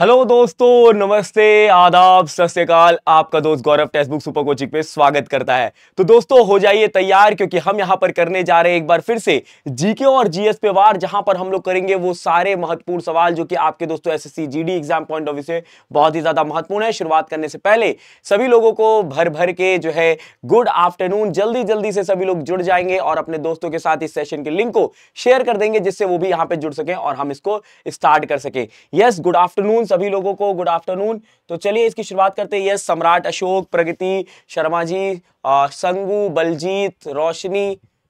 Hello दोस्तों नमस्ते आदाब सत आपका दोस्त Gaurav text book super coaching पे स्वागत करता है तो दोस्तों हो जाइए तैयार क्योंकि हम यहाँ पर करने जा रहे हैं एक बार फिर से जीके और जीएस पे वार जहां पर हम लोग करेंगे वो सारे महत्वपूर्ण सवाल जो कि आपके दोस्तों SSC GD exam point of view से बहुत ही ज्यादा महत्वपूर्ण है शुरुआत करने से पहले सभी लोगों को भर भर के जो है गुड आफ्टरनून जल्दी जल्दी से सभी लोग जुड़ जाएंगे और अपने दोस्तों के साथ इस सेशन के लिंक को शेयर कर देंगे जिससे वो भी यहाँ पे जुड़ सके और हम इसको स्टार्ट कर सके यस गुड आफ्टरनून आफ्टरनून सभी लोगों को गुड आफ्टरनून तो चलिए इसकी शुरुआत करते हैं यस सम्राट अशोक प्रगति शर्मा जी संगू बलजीत रोशनी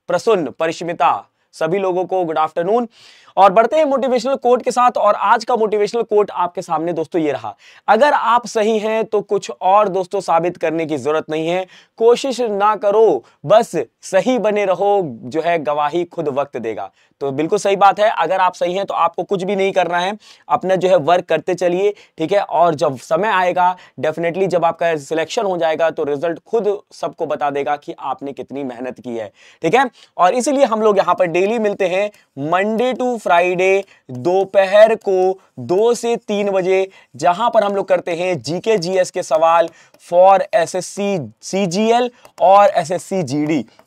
प्रसुन्न परिश्मिता सभी लोगों को गुड आफ्टरनून और बढ़ते हैं मोटिवेशनल कोट के साथ और आज का मोटिवेशनल कोट आपके सामने दोस्तों ये रहा अगर आप सही हैं तो कुछ और दोस्तों साबित करने की जरूरत नहीं है कोशिश ना करो बस सही बने रहो जो है गवाही खुद वक्त देगा तो बिल्कुल सही बात है अगर आप सही हैं तो आपको कुछ भी नहीं करना है अपना जो है वर्क करते चलिए ठीक है और जब समय आएगा डेफिनेटली जब आपका सिलेक्शन हो जाएगा तो रिजल्ट खुद सबको बता देगा कि आपने कितनी मेहनत की है ठीक है और इसीलिए हम लोग यहाँ पर डेली मिलते हैं मंडे टू फ्राइडे दोपहर को दो से तीन बजे जहां पर हम लोग करते हैं जीके जीएस के सवाल फॉर एस एस और एस एस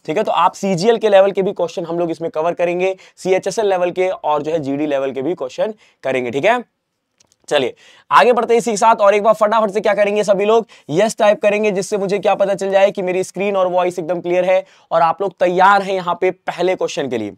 ठीक है तो आप सीजीएल के लेवल के भी क्वेश्चन हम लोग इसमें कवर करेंगे सीएचएसएल लेवल के और जो है जीडी लेवल के भी क्वेश्चन करेंगे ठीक है चलिए आगे बढ़ते हैं इसी के साथ और एक बार फटाफट से क्या करेंगे सभी लोग यस टाइप करेंगे जिससे मुझे क्या पता चल जाए कि मेरी स्क्रीन और वॉइस एकदम क्लियर है और आप लोग तैयार हैं यहाँ पे पहले क्वेश्चन के लिए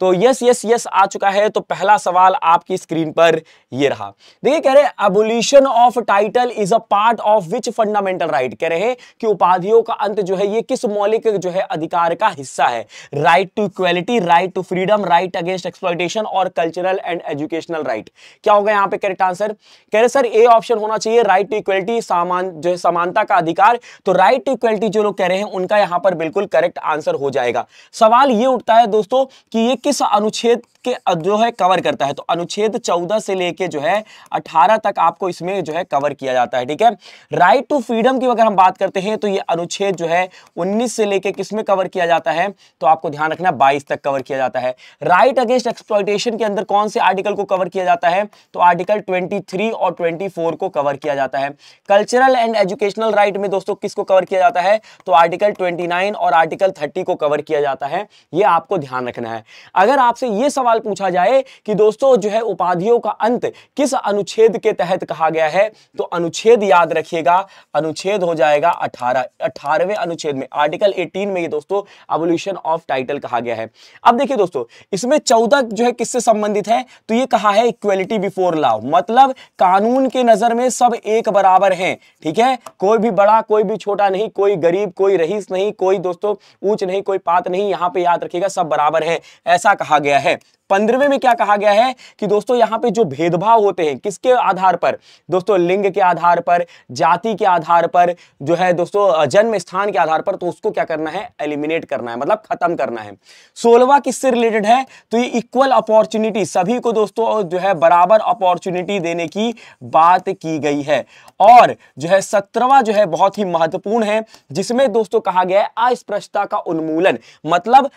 तो यस यस यस आ चुका है तो पहला सवाल आपकी स्क्रीन पर ये रहा देखिए कह रहे abolition of title is a part of which fundamental right कह रहे हैं कि उपाधियों का अंत जो है ये किस मौलिक जो है अधिकार का हिस्सा है right to equality right to freedom right against exploitation और कल्चरल एंड एजुकेशनल राइट क्या होगा यहाँ पे करेक्ट आंसर कह रहे सर ए ऑप्शन होना चाहिए राइट टू इक्वेलिटी सामान जो है समानता का अधिकार तो राइट टू इक्वेलिटी जो लोग कह रहे हैं उनका यहाँ पर बिल्कुल करेक्ट आंसर हो जाएगा सवाल ये उठता है दोस्तों कि ये किस अनुच्छेद के जो है कवर करता है तो अनुच्छेद चौदह से लेके जो है अठारह तक आपको इसमें जो है कवर किया जाता है ठीक है राइट टू फ्रीडम की अगर हम बात करते हैं तो ये अनुच्छेद जो है उन्नीस से लेके किसमें कवर किया जाता है तो आपको ध्यान रखना बाईस तक कवर किया जाता है राइट अगेंस्ट एक्सप्लॉयटेशन के अंदर कौन से आर्टिकल को कवर किया जाता है तो आर्टिकल ट्वेंटी और ट्वेंटी को कवर किया जाता है कल्चरल एंड एजुकेशनल राइट में दोस्तों किसको कवर किया जाता है तो आर्टिकल 29 और आर्टिकल थर्टी को कवर किया जाता है ये आपको ध्यान रखना है अगर आपसे ये सवाल सवाल पूछा जाए कि दोस्तों जो है उपाधियों का अंत किस अनुच्छेद के तहत कहा गया है तो अनुच्छेद याद रखिएगा अनुच्छेद हो जाएगा अठारह अठारहवें अनुच्छेद में आर्टिकल एटीन में ये दोस्तों अवोल्यूशन ऑफ टाइटल कहा गया है अब देखिए दोस्तों इसमें चौदह जो है किससे संबंधित है तो ये कहा है इक्वेलिटी बिफोर लॉ मतलब कानून के नजर में सब एक बराबर है ठीक है कोई भी बड़ा कोई भी छोटा नहीं कोई गरीब कोई रहीस नहीं कोई दोस्तों ऊंच नहीं कोई पात नहीं यहां पे याद रखिएगा सब बराबर है ऐसा कहा गया है पंद्रहवें में क्या कहा गया है कि दोस्तों यहाँ पे जो भेदभाव होते हैं किसके आधार पर दोस्तों लिंग के आधार पर जाति के आधार पर जो है दोस्तों जन्म स्थान के आधार पर तो उसको क्या करना है एलिमिनेट करना है मतलब खत्म करना है सोलवा किससे रिलेटेड है तो ये इक्वल अपॉर्चुनिटी सभी को दोस्तों जो है बराबर अपॉर्चुनिटी देने की बात की गई है और जो है सत्रहवा जो है बहुत ही महत्वपूर्ण है जिसमें दोस्तों कहा गया है अस्पृश्यता का उन्मूलन मतलब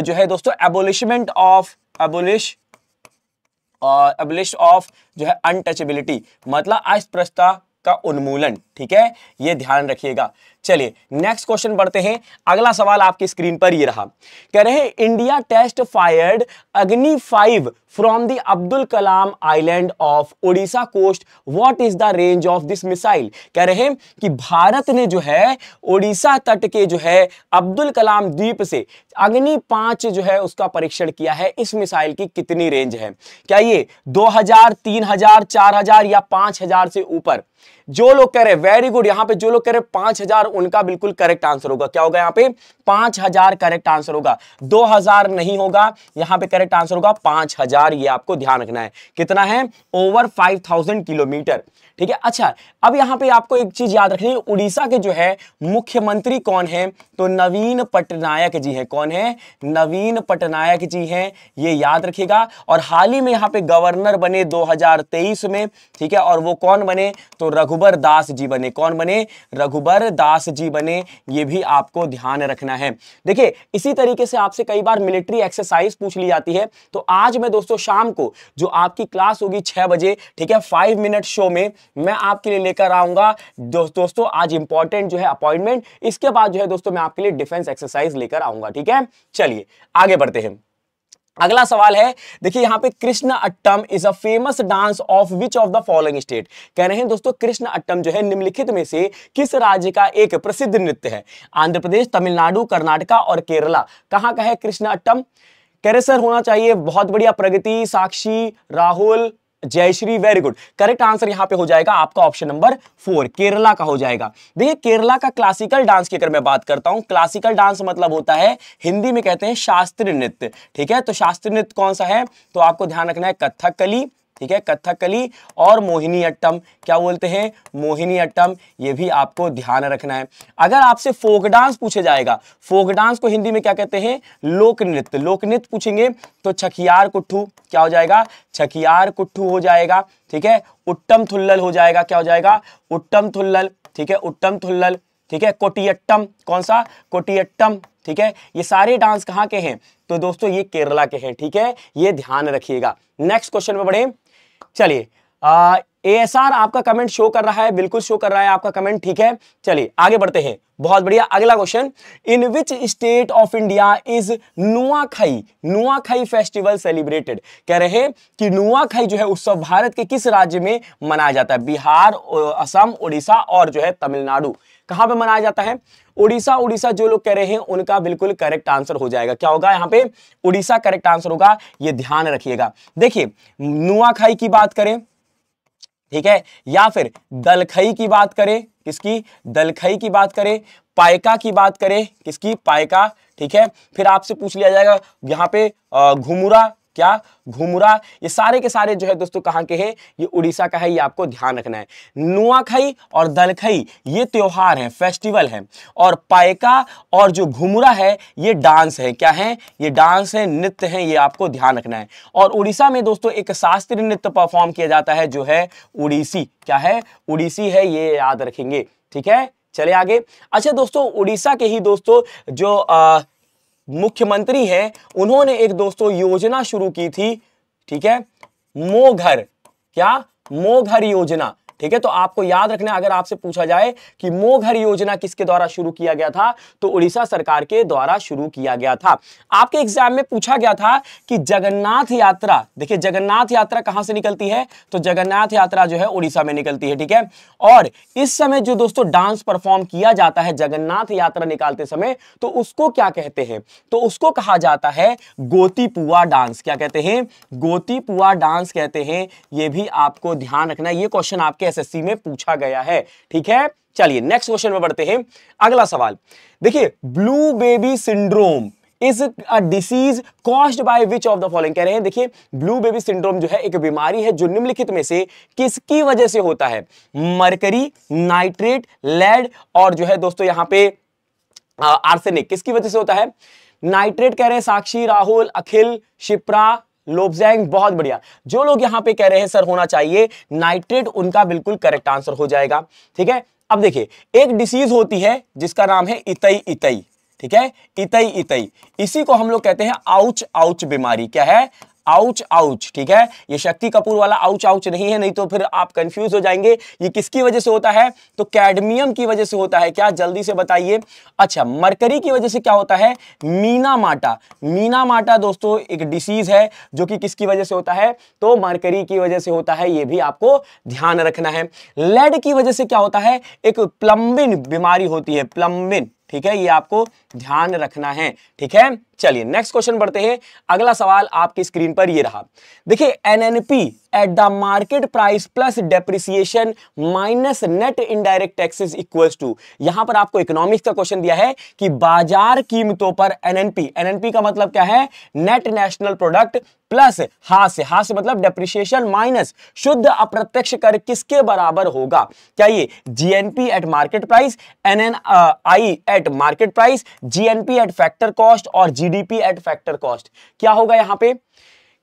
जो है दोस्तों एबोलिशमेंट ऑफ अबुलिश और अबलिश ऑफ जो है अनटचेबिलिटी मतलब अस्पृश्यता का उन्मूलन ठीक है ये ध्यान रखिएगा चलिए नेक्स्ट क्वेश्चन बढ़ते हैं अगला सवाल आपकी स्क्रीन पर ये रहा कह रहे India test fired Agni five from the Abdul Kalam island of Odisha coast what is the range of this missile कह रहे हैं कि भारत ने जो है ओडिशा तट के जो है अब्दुल कलाम द्वीप से अग्नि पांच जो है उसका परीक्षण किया है इस मिसाइल की कितनी रेंज है क्या ये 2000, 3000, 4000 या 5000 से ऊपर जो लोग कह रहे वेरी गुड यहां पे जो लोग कह रहे पांच हजार उनका बिल्कुल करेक्ट आंसर होगा क्या होगा यहां पे पांच हजार करेक्ट आंसर होगा दो हजार नहीं होगा यहां पे करेक्ट आंसर होगा पांच हजार ये आपको ध्यान रखना है कितना है ओवर फाइव थाउजेंड किलोमीटर ठीक है अच्छा अब यहाँ पे आपको एक चीज याद रखनी है उड़ीसा के जो है मुख्यमंत्री कौन है तो नवीन पटनायक जी है कौन है नवीन पटनायक जी हैं ये याद रखिएगा और हाल ही में यहाँ पे गवर्नर बने 2023 में ठीक है और वो कौन बने तो रघुबर दास जी बने कौन बने रघुबर दास जी बने ये भी आपको ध्यान रखना है देखिए इसी तरीके से आपसे कई बार मिलिट्री एक्सरसाइज पूछ ली जाती है तो आज मैं दोस्तों शाम को जो आपकी क्लास होगी छह बजे ठीक है फाइव मिनट शो में मैं आपके लिए लेकर आऊंगा दो, दोस्तों आज इंपॉर्टेंट जो है अपॉइंटमेंट इसके बाद जो है दोस्तों मैं आपके लिए डिफेंस एक्सरसाइज लेकर आऊंगा ठीक है चलिए आगे बढ़ते हैं अगला सवाल है देखिए यहाँ पे Krishnattam is a famous dance of which of the following state कह रहे हैं दोस्तों कृष्ण अट्टम जो है निम्नलिखित में से किस राज्य का एक प्रसिद्ध नृत्य है आंध्र प्रदेश तमिलनाडु कर्नाटका और केरला कहाँ का है कृष्ण अट्टम कह रहे सर होना चाहिए बहुत बढ़िया Pragati Sakshi Rahul Jayashree very good correct answer यहां पे हो जाएगा आपका ऑप्शन नंबर फोर केरला का हो जाएगा देखिए केरला का क्लासिकल डांस की अगर मैं बात करता हूं क्लासिकल डांस मतलब होता है हिंदी में कहते हैं शास्त्रीय नृत्य ठीक है तो शास्त्रीय नृत्य कौन सा है तो आपको ध्यान रखना है कथकली ठीक है कथकली और मोहिनी अट्टम क्या बोलते हैं मोहिनी अट्टम ये भी आपको ध्यान रखना है अगर आपसे फोक डांस पूछे जाएगा फोक डांस को हिंदी में क्या कहते हैं लोक नृत्य लोक नृत्य पूछेंगे तो छखियार कुट्ठू क्या हो जाएगा छखियार कुट्ठू हो जाएगा ठीक है उत्तम थुल्लल हो जाएगा क्या हो जाएगा उत्तम थुल्लल ठीक है उट्टम थुल्लल ठीक है कोटियट्टम कौन सा कोटियट्टम ठीक है ये सारे डांस कहाँ के हैं तो दोस्तों ये केरला के हैं ठीक है ये ध्यान रखिएगा नेक्स्ट क्वेश्चन में बढ़े चलिए ए एस आर आपका कमेंट शो कर रहा है बिल्कुल शो कर रहा है आपका कमेंट ठीक है चलिए आगे बढ़ते हैं बहुत बढ़िया अगला question in which state of India is Nuakhai Nuakhai festival celebrated कह रहे हैं कि नुआखाई जो है उत्सव भारत के किस राज्य में मनाया जाता है बिहार असम उड़ीसा और जो है तमिलनाडु कहां पे मनाया जाता है उड़ीसा उड़ीसा जो लोग कह रहे हैं उनका बिल्कुल करेक्ट आंसर हो जाएगा क्या होगा यहाँ पे उड़ीसा करेक्ट आंसर होगा ये ध्यान रखिएगा देखिए नुआखाई की बात करें ठीक है या फिर दलखई की बात करें किसकी दलखई की बात करें पायका की बात करें किसकी पायका ठीक है फिर आपसे पूछ लिया जाएगा यहाँ पे घुमुरा क्या घुमरा ये सारे के सारे जो है दोस्तों कहाँ के हैं ये उड़ीसा का है ये आपको ध्यान रखना है नुआखई और दलखई ये त्यौहार है फेस्टिवल है और पायका और जो घुमरा है ये डांस है क्या है ये डांस है नृत्य है ये आपको ध्यान रखना है और उड़ीसा में दोस्तों एक शास्त्रीय नृत्य परफॉर्म किया जाता है जो है उड़ीसी क्या है उड़ीसी है ये याद रखेंगे ठीक है चले आगे अच्छा दोस्तों उड़ीसा के ही दोस्तों जो आ, मुख्यमंत्री हैं उन्होंने एक दोस्तों योजना शुरू की थी ठीक है मोघर क्या मोघर योजना ठीक है तो आपको याद रखना अगर आपसे पूछा जाए कि मोघर योजना किसके द्वारा शुरू किया गया था तो उड़ीसा सरकार के द्वारा शुरू किया गया था आपके एग्जाम में पूछा गया था कि जगन्नाथ यात्रा देखिए जगन्नाथ यात्रा कहां से निकलती है तो जगन्नाथ यात्रा जो है उड़ीसा में निकलती है ठीक है और इस समय जो दोस्तों डांस परफॉर्म किया जाता है जगन्नाथ यात्रा निकालते समय तो उसको क्या कहते हैं तो उसको कहा जाता है गोतीपुआ डांस क्या कहते हैं गोतीपुआ डांस कहते हैं यह भी आपको ध्यान रखना यह क्वेश्चन आपके एसएससी में पूछा गया है ठीक है चलिए नेक्स्ट क्वेश्चन में बढ़ते हैं अगला सवाल देखिए blue baby syndrome is a disease caused by which of the following कह रहे हैं देखिए ब्लू बेबी सिंड्रोम जो है एक बीमारी है जो निम्नलिखित में से किसकी वजह से होता है मरकरी नाइट्रेट लेड और जो है दोस्तों यहां पे आर्सेनिक किसकी वजह से होता है नाइट्रेट कह रहे हैं साक्षी राहुल अखिल शिप्रा लोबजैंग बहुत बढ़िया जो लोग यहां पे कह रहे हैं सर होना चाहिए नाइट्रेट उनका बिल्कुल करेक्ट आंसर हो जाएगा ठीक है अब देखिए एक डिसीज होती है जिसका नाम है इतई इतई ठीक है इतई इतई इसी को हम लोग कहते हैं आउच आउच बीमारी क्या है आउच आउच ठीक है ये शक्ति कपूर वाला आउच आउच नहीं है नहीं तो फिर आप कंफ्यूज हो जाएंगे ये किसकी वजह से होता है तो कैडमियम की वजह से होता है क्या जल्दी से बताइए अच्छा मरकरी की वजह से क्या होता है मीना माटा मीना माटा दोस्तों एक डिसीज है जो कि किसकी वजह से होता है तो मरकरी की वजह से होता है यह भी आपको ध्यान रखना है लेड की वजह से क्या होता है एक प्लम्बिन बीमारी होती है प्लम्बिन ठीक है ये आपको ध्यान रखना है ठीक है चलिए नेक्स्ट क्वेश्चन बढ़ते हैं अगला सवाल आपकी स्क्रीन पर ये रहा देखिए NNP at the market price plus depreciation minus net indirect taxes equals to यहां पर आपको इकोनॉमिक्स का क्वेश्चन दिया है कि बाजार कीमतों पर एनएनपी एनएनपी का मतलब क्या है नेट नेशनल प्रोडक्ट प्लस हा से मतलब डेप्रिसिएशन माइनस शुद्ध अप्रत्यक्ष कर किसके बराबर होगा क्या ये GNP at market price NNI at market price GNP at factor cost और जीडीपी एट फैक्टर कॉस्ट क्या होगा यहां पे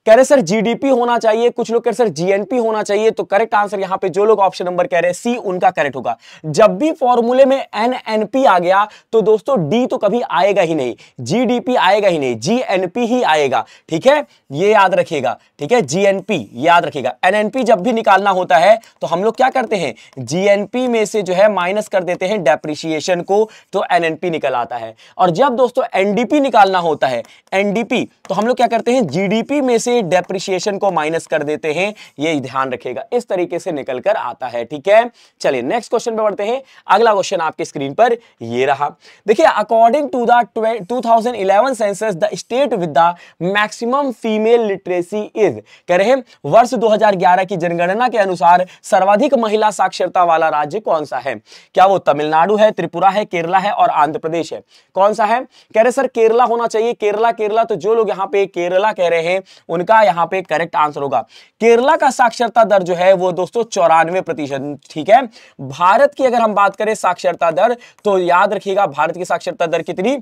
कह रहे सर जीडीपी होना चाहिए कुछ लोग कह रहे सर जीएनपी होना चाहिए तो करेक्ट आंसर यहां पे जो लोग ऑप्शन नंबर कह रहे हैं सी उनका करेक्ट होगा जब भी फॉर्मूले में एन एन पी आ गया तो दोस्तों डी तो कभी आएगा ही नहीं जीडीपी आएगा ही नहीं जीएनपी ही आएगा ठीक है ये याद रखिएगा ठीक है जीएनपी याद रखिएगा एनएनपी जब भी निकालना होता है तो हम लोग क्या करते हैं जीएनपी में से जो है माइनस कर देते हैं डेप्रिशिएशन को तो एनएनपी निकल आता है और जब दोस्तों एनडीपी निकालना होता है एनडीपी तो हम लोग क्या करते हैं जीडीपी में से से डेप्रिशिएशन को माइनस कर देते हैं ये ध्यान रखेगा इस तरीके से निकल कर आता है ठीक है चलिए नेक्स्ट क्वेश्चन पे बढ़ते हैं अगला क्वेश्चन आपके स्क्रीन पर ये रहा देखिए according to the 2011 census the state with the maximum female literacy is कह रहे हैं वर्ष 2011 की जनगणना के अनुसार सर्वाधिक महिला साक्षरता वाला राज्य कौन सा है क्या वो तमिलनाडु है त्रिपुरा है केरला है और आंध्र प्रदेश है कौन सा है कह रहे सर केरला होना चाहिए केरला केरला तो जो लोग यहां पर केरला कह रहे हैं उनका यहाँ पे करेक्ट आंसर होगा केरला का साक्षरता दर जो है वो दोस्तों चौरानवे प्रतिशत ठीक है भारत की अगर हम बात करें साक्षरता दर तो याद रखिएगा भारत की साक्षरता दर कितनी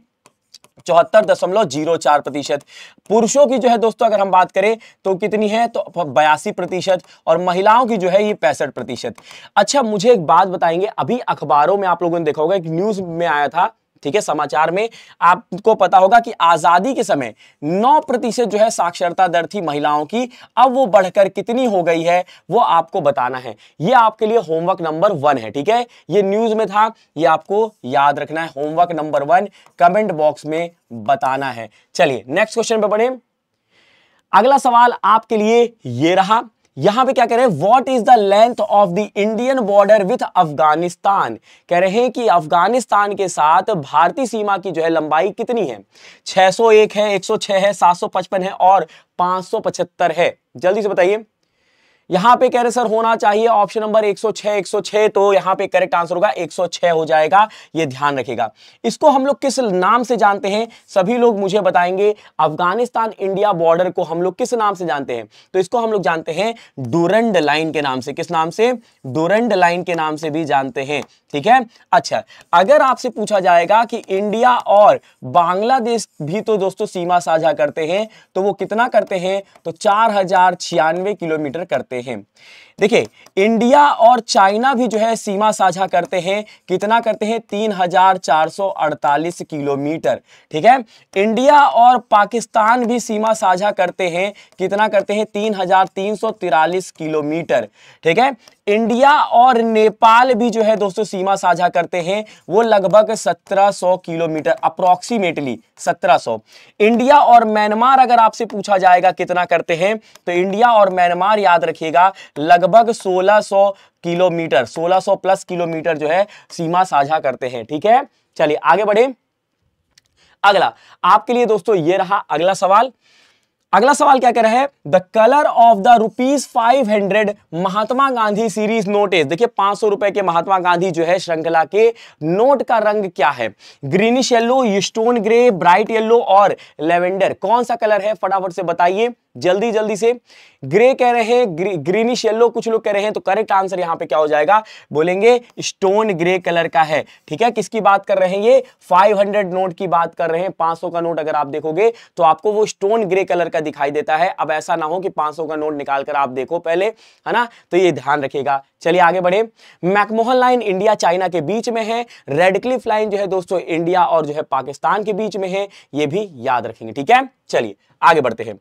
चौहत्तर दशमलव जीरो चार प्रतिशत पुरुषों की जो है दोस्तों अगर हम बात करें तो कितनी है तो बयासी प्रतिशत और महिलाओं की जो है ये पैंसठ प्रतिशत अच्छा मुझे एक बात बताएंगे अभी अखबारों में आप लोगों ने देखा होगा एक न्यूज में आया था ठीक है समाचार में आपको पता होगा कि आजादी के समय 9 प्रतिशत जो है साक्षरता दर थी महिलाओं की अब वो बढ़कर कितनी हो गई है वो आपको बताना है ये आपके लिए होमवर्क नंबर वन है ठीक है ये न्यूज में था ये आपको याद रखना है homework number one comment box में बताना है चलिए नेक्स्ट क्वेश्चन पे बढ़े अगला सवाल आपके लिए ये रहा यहां पे क्या कह रहे हैं what is the length of the Indian border with Afghanistan कह रहे हैं कि अफगानिस्तान के साथ भारतीय सीमा की जो है लंबाई कितनी है 601 है 106 है 755 है और 575 है जल्दी से बताइए यहां पे कह रहे सर होना चाहिए ऑप्शन नंबर 106 106 तो यहां पे करेक्ट आंसर होगा 106 हो जाएगा ये ध्यान रखेगा इसको हम लोग किस नाम से जानते हैं सभी लोग मुझे बताएंगे अफगानिस्तान इंडिया बॉर्डर को हम लोग किस नाम से जानते हैं तो इसको हम लोग जानते हैं डूरंड लाइन के नाम से किस नाम से डूरंड लाइन के नाम से भी जानते हैं ठीक है अच्छा अगर आपसे पूछा जाएगा कि इंडिया और बांग्लादेश भी तो दोस्तों सीमा साझा करते हैं तो वो कितना करते हैं तो चार किलोमीटर करते him देखिए इंडिया और चाइना भी जो है सीमा साझा करते हैं कितना करते हैं 3448 किलोमीटर ठीक है इंडिया और पाकिस्तान भी सीमा साझा करते हैं कितना करते हैं 3343 किलोमीटर ठीक है इंडिया और नेपाल भी जो है दोस्तों सीमा साझा करते हैं वो लगभग 1700 किलोमीटर अप्रोक्सीमेटली 1700 इंडिया और म्यांमार अगर आपसे पूछा जाएगा कितना करते हैं तो इंडिया और म्यांमार याद रखिएगा लगभग लगभग 1600 किलोमीटर 1600 प्लस किलोमीटर जो है सीमा साझा करते हैं ठीक है चलिए आगे बढ़े अगला आपके लिए दोस्तों ये रहा अगला सवाल अगला सवाल क्या कह रहा है the colour of the rupees five hundred Mahatma Gandhi series notes देखिए पांच सौ रुपए के महात्मा गांधी जो है श्रृंखला के नोट का रंग क्या है greenish yellow stone grey bright yellow और लेवेंडर कौन सा कलर है फटाफट से बताइए जल्दी जल्दी से ग्रे कह रहे हैं ग्री, ग्रीनिश येलो कुछ लोग कह रहे हैं तो करेक्ट आंसर यहां पे क्या हो जाएगा बोलेंगे स्टोन ग्रे कलर का है ठीक है किसकी बात कर रहे हैं ये 500 नोट की बात कर रहे हैं 500 का नोट अगर आप देखोगे तो आपको वो स्टोन ग्रे कलर का दिखाई देता है अब ऐसा ना हो कि 500 का नोट निकालकर आप देखो पहले है ना तो ये ध्यान रखेगा चलिए आगे बढ़े मैकमोहन लाइन इंडिया चाइना के बीच में है रेडक्लिफ लाइन जो है दोस्तों इंडिया और जो है पाकिस्तान के बीच में है ये भी याद रखेंगे ठीक है चलिए आगे बढ़ते हैं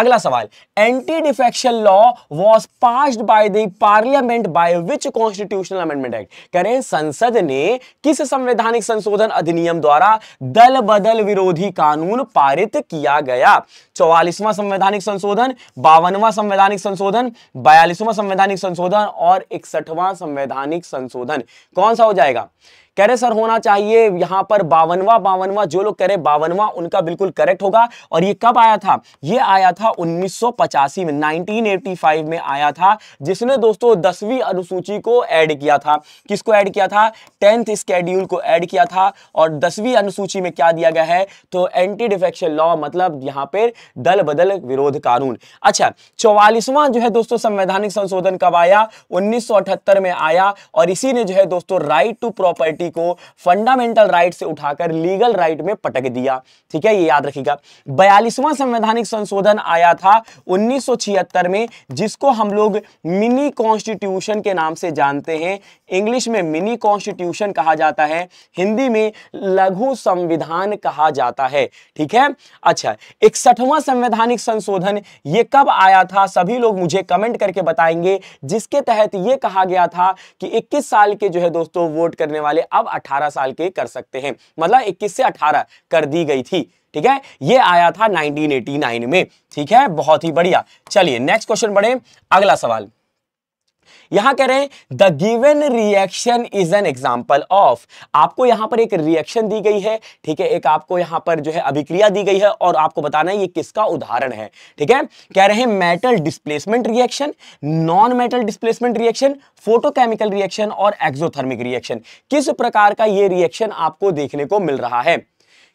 अगला सवाल anti defection law was passed by the parliament by which constitutional amendment act कह रहे हैं संसद ने किस संवैधानिक संशोधन अधिनियम द्वारा दल बदल विरोधी कानून पारित किया गया चौवालीसवा संवैधानिक संशोधन बावनवा संवैधानिक संशोधन बयालीसवां संवैधानिक संशोधन और इकसठवां संवैधानिक संशोधन कौन सा हो जाएगा कह रहे सर होना चाहिए यहाँ पर बावनवा बावनवा जो लोग कह रहे बावनवा उनका बिल्कुल करेक्ट होगा और ये कब आया था ये आया था 1985 में 1985 में आया था जिसने दोस्तों दसवीं अनुसूची को ऐड किया था किसको ऐड किया था टेंथ स्केड्यूल को ऐड किया था और दसवीं अनुसूची में क्या दिया गया है तो एंटी डिफेक्शन लॉ मतलब यहां पर दल बदल विरोध कानून अच्छा चौवालीसवां जो है दोस्तों संवैधानिक संशोधन कब आया उन्नीस में आया और इसी ने जो है दोस्तों राइट टू प्रॉपर्टी व्यक्ति को फंडामेंटल राइट से उठाकर लीगल राइट में पटक दिया ठीक है ये याद रखिएगा बयालीसवा संवैधानिक संशोधन आया था उन्नीस में जिसको हम लोग मिनी कॉन्स्टिट्यूशन के नाम से जानते हैं इंग्लिश में मिनी कॉन्स्टिट्यूशन कहा जाता है हिंदी में लघु संविधान कहा जाता है ठीक है अच्छा इकसठवां संवैधानिक संशोधन ये कब आया था सभी लोग मुझे कमेंट करके बताएंगे जिसके तहत ये कहा गया था कि 21 साल के जो है दोस्तों वोट करने वाले अब 18 साल के कर सकते हैं मतलब 21 से 18 कर दी गई थी ठीक है ये आया था 1989 में ठीक है बहुत ही बढ़िया चलिए नेक्स्ट क्वेश्चन बढ़े अगला सवाल यहां कह रहे हैं the given reaction is an example of आपको यहां पर एक रिएक्शन दी गई है ठीक है एक आपको यहां पर जो है अभिक्रिया दी गई है और आपको बताना है ये किसका उदाहरण है ठीक है कह रहे हैं metal displacement reaction non metal displacement reaction photochemical reaction और एक्सोथर्मिक रिएक्शन किस प्रकार का ये रिएक्शन आपको देखने को मिल रहा है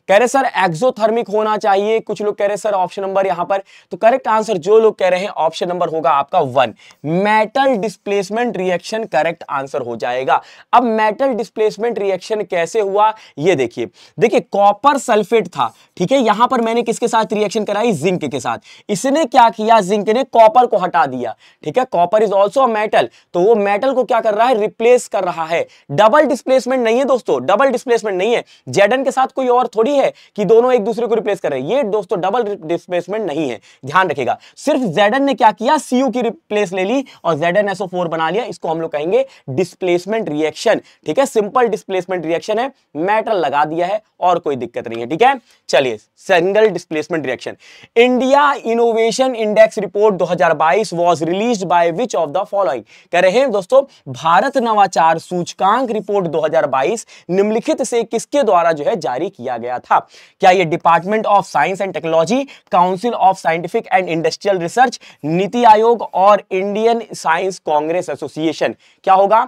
कह रहे सर एक्सोथर्मिक होना चाहिए कुछ लोग कह रहे सर ऑप्शन नंबर यहां पर तो करेक्ट आंसर जो लोग कह रहे हैं ऑप्शन नंबर होगा आपका one metal displacement reaction correct answer हो जाएगा अब मेटल डिस्प्लेसमेंट रिएक्शन कैसे हुआ ये देखिए देखिए कॉपर सल्फेट था ठीक है यहां पर मैंने किसके साथ रिएक्शन कराई जिंक के साथ इसने क्या किया जिंक ने कॉपर को हटा दिया ठीक है कॉपर इज ऑल्सो मेटल तो वो मेटल को क्या कर रहा है रिप्लेस कर रहा है डबल डिस्प्लेसमेंट नहीं है दोस्तों डबल डिस्प्लेसमेंट नहीं है जेडन के साथ कोई और थोड़ी थोड़ी है कि दोनों एक दूसरे को रिप्लेस कर रहे हैं ये दोस्तों डबल डिस्प्लेसमेंट नहीं है ध्यान रखेगा सिर्फ जेडन ने क्या किया सी की रिप्लेस ले ली और जेडन एसओ फोर बना लिया इसको हम लोग कहेंगे डिस्प्लेसमेंट रिएक्शन ठीक है सिंपल डिस्प्लेसमेंट रिएक्शन है मेटल लगा दिया है और कोई दिक्कत नहीं है ठीक है चलिए single displacement reaction India innovation index report 2022 was release by which of the following कह रहे हैं दोस्तों भारत नवाचार सूचकांक रिपोर्ट 2022 निम्नलिखित से किसके द्वारा जो है जारी किया गया था क्या ये department of science and technology council of scientific and industrial research NITI Aayog और इंडियन साइंस कांग्रेस एसोसिएशन क्या होगा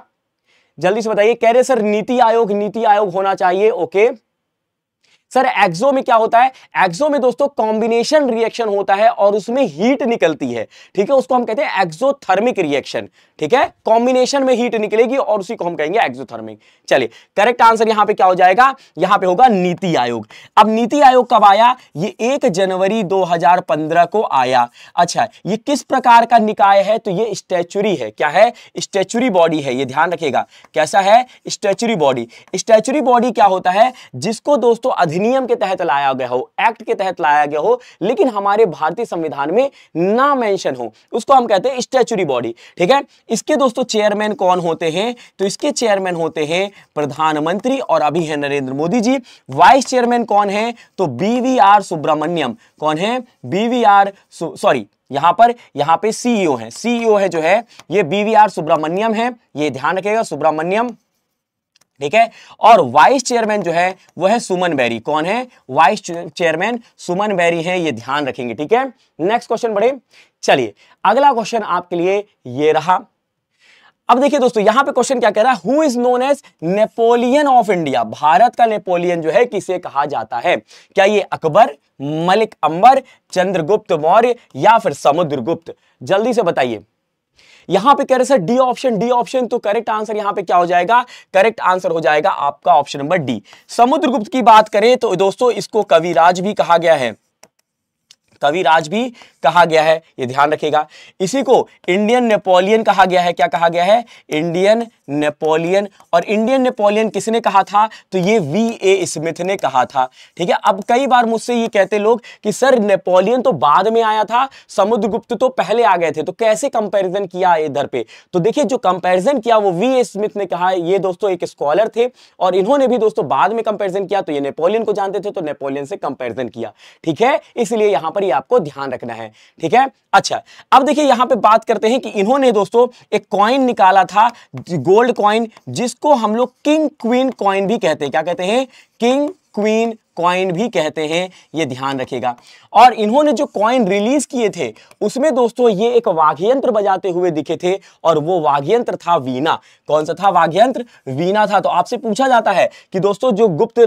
जल्दी से बताइए कह रहे सर नीति आयोग नीति आयोग होना चाहिए ओके okay? सर एक्सो में क्या होता है एक्सो में दोस्तों कॉम्बिनेशन रिएक्शन होता है और उसमें हीट निकलती है ठीक है उसको हम कहते हैं एक्सोथर्मिक रिएक्शन ठीक है कॉम्बिनेशन में हीट निकलेगी और उसी को हम कहेंगे एक्सोथर्मिक चलिए करेक्ट आंसर यहां पे क्या हो जाएगा यहां पे होगा नीति आयोग अब नीति आयोग कब आया ये एक जनवरी दो को आया अच्छा ये किस प्रकार का निकाय है तो ये स्टैचुरी है क्या है स्टैचुरी बॉडी है ये ध्यान रखेगा कैसा है स्टैचुरी बॉडी स्टैचुरी बॉडी क्या होता है जिसको दोस्तों अधिन अधिनियम के तहत लाया गया हो एक्ट के तहत लाया गया हो लेकिन हमारे भारतीय संविधान में ना मेंशन हो उसको हम कहते हैं स्टेचुरी बॉडी ठीक है इसके दोस्तों चेयरमैन कौन होते हैं तो इसके चेयरमैन होते हैं प्रधानमंत्री और अभी है नरेंद्र मोदी जी वाइस चेयरमैन कौन है तो बीवीआर सुब्रमण्यम कौन है बीवीआर सॉरी यहां पर यहां पे सीईओ है सीईओ है जो है ये बीवीआर सुब्रमण्यम है ये ध्यान रखेगा सुब्रमण्यम ठीक है और वाइस चेयरमैन जो है वह है सुमन बैरी कौन है वाइस चेयरमैन सुमन बैरी है ये ध्यान रखेंगे ठीक है नेक्स्ट क्वेश्चन बढ़े चलिए अगला क्वेश्चन आपके लिए ये रहा अब देखिए दोस्तों यहां पे क्वेश्चन क्या कह रहा है who is known as Napoleon of India भारत का नेपोलियन जो है किसे कहा जाता है क्या ये अकबर मलिक अंबर चंद्रगुप्त मौर्य या फिर समुद्रगुप्त जल्दी से बताइए यहां पे कह रहे sir D option D option तो करेक्ट आंसर यहां पे क्या हो जाएगा करेक्ट आंसर हो जाएगा आपका ऑप्शन नंबर डी समुद्रगुप्त की बात करें तो दोस्तों इसको कविराज भी कहा गया है कविराज भी कहा गया है ये ध्यान रखिएगा इसी को इंडियन नेपोलियन कहा गया है क्या कहा गया है इंडियन नेपोलियन और इंडियन नेपोलियन किसने कहा था तो ये वी ए स्मिथ ने कहा था ठीक है अब कई बार मुझसे ये कहते लोग कि सर नेपोलियन तो बाद में आया था समुद्रगुप्त तो पहले आ गए थे तो कैसे कंपेरिजन किया इधर पे तो देखिए जो कंपेरिजन किया वो वी ए स्मिथ ने कहा ये दोस्तों एक स्कॉलर थे और इन्होंने भी दोस्तों बाद में कंपेरिजन किया तो ये नेपोलियन को जानते थे तो नेपोलियन से कंपेरिजन किया ठीक है इसलिए यहां पर ये आपको ध्यान रखना है ठीक है अच्छा अब देखिए यहां पे बात करते हैं कि इन्होंने दोस्तों एक कॉइन निकाला था गोल्ड कॉइन जिसको हम लोग किंग क्वीन कॉइन भी कहते हैं क्या कहते हैं किंग क्वीन कॉइन भी कहते हैं ये ध्यान रखेगा और इन्होंने जो कॉइन रिलीज किए थे उसमें दोस्तों ये एक वाघयंत्र बजाते हुए दिखे थे और वो वाघयंत्र था वीना कौन सा था वाघयंत्र वीना था तो आपसे पूछा जाता है कि दोस्तों जो गुप्त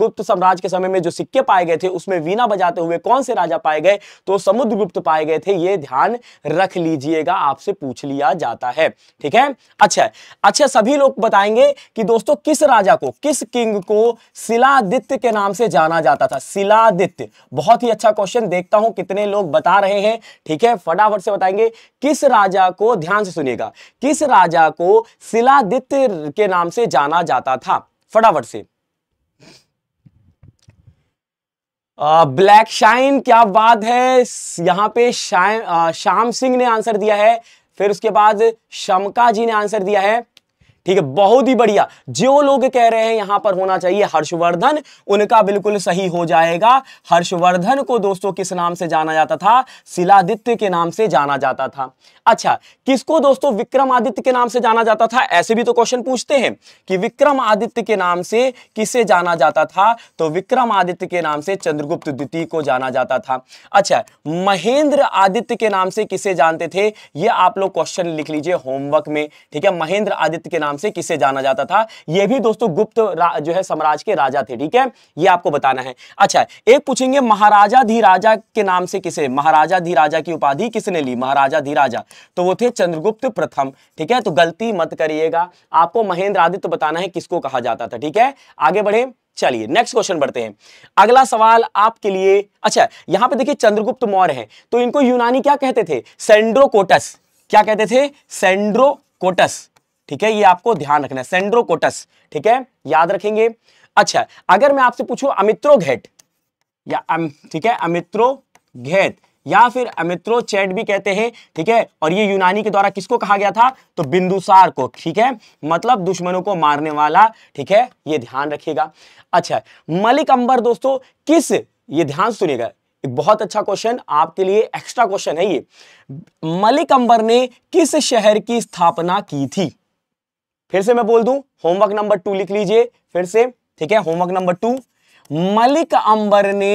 गुप्त साम्राज्य के समय में जो सिक्के पाए गए थे उसमें वीना बजाते हुए कौन से राजा पाए गए तो गुप्त पाए गए थे ये ध्यान रख लीजिएगा आपसे पूछ लिया जाता है ठीक है अच्छा अच्छा सभी लोग बताएंगे कि दोस्तों किस राजा को किस किंग को शिलादित्य के नाम से जाना जाता था शिलादित्य बहुत ही अच्छा क्वेश्चन देखता हूं कितने लोग बता रहे हैं ठीक है फटाफट से बताएंगे किस राजा को ध्यान से सुनिएगा किस राजा को शिलादित्य के नाम से जाना जाता था फटाफट से ब्लैक शाइन क्या बात है यहां पे शाम सिंह ने आंसर दिया है फिर उसके बाद शमका जी ने आंसर दिया है ठीक है बहुत ही बढ़िया जो लोग कह रहे हैं यहां पर होना चाहिए हर्षवर्धन उनका बिल्कुल सही हो जाएगा हर्षवर्धन को दोस्तों किस नाम से जाना जाता था शिलादित्य के नाम से जाना जाता था अच्छा किसको दोस्तों विक्रमादित्य के नाम से जाना जाता था ऐसे भी तो क्वेश्चन पूछते हैं कि विक्रमादित्य के नाम से किसे जाना जाता था तो विक्रमादित्य के नाम से चंद्रगुप्त द्वितीय को जाना जाता था अच्छा महेंद्र आदित्य के नाम से किसे जानते थे यह आप लोग क्वेश्चन लिख लीजिए होमवर्क में ठीक है महेंद्र आदित्य के नाम नाम से किसे जाना जाता था यह भी दोस्तों गुप्त जो है साम्राज्य के राजा थे ठीक है यह आपको बताना है अच्छा एक पूछेंगे महाराजा धीराजा के नाम से किसे महाराजा धीराजा की उपाधि किसने ली महाराजा धीराजा तो वो थे चंद्रगुप्त प्रथम ठीक है तो गलती मत करिएगा आपको महेंद्र आदित्य बताना है किसको कहा जाता था ठीक है आगे बढ़े चलिए नेक्स्ट क्वेश्चन बढ़ते हैं अगला सवाल आपके लिए अच्छा यहां पे देखिए चंद्रगुप्त मौर्य हैं तो इनको यूनानी क्या कहते थे सेंड्रोकोटस क्या कहते थे सेंड्रोकोटस ठीक है ये आपको ध्यान रखना है सेंड्रोकोटस ठीक है याद रखेंगे अच्छा अगर मैं आपसे पूछूं अमित्रो घेट या ठीक है अमित्रो घेट या फिर अमित्रो चैट भी कहते हैं ठीक है और ये यूनानी के द्वारा किसको कहा गया था तो बिंदुसार को ठीक है मतलब दुश्मनों को मारने वाला ठीक है ये ध्यान रखिएगा अच्छा मलिक अंबर दोस्तों किस ये ध्यान सुनिएगा बहुत अच्छा क्वेश्चन आपके लिए एक्स्ट्रा क्वेश्चन है ये मलिक अंबर ने किस शहर की स्थापना की थी फिर से मैं बोल दूं होमवर्क नंबर टू लिख लीजिए फिर से ठीक है homework number two Malik Ambar ने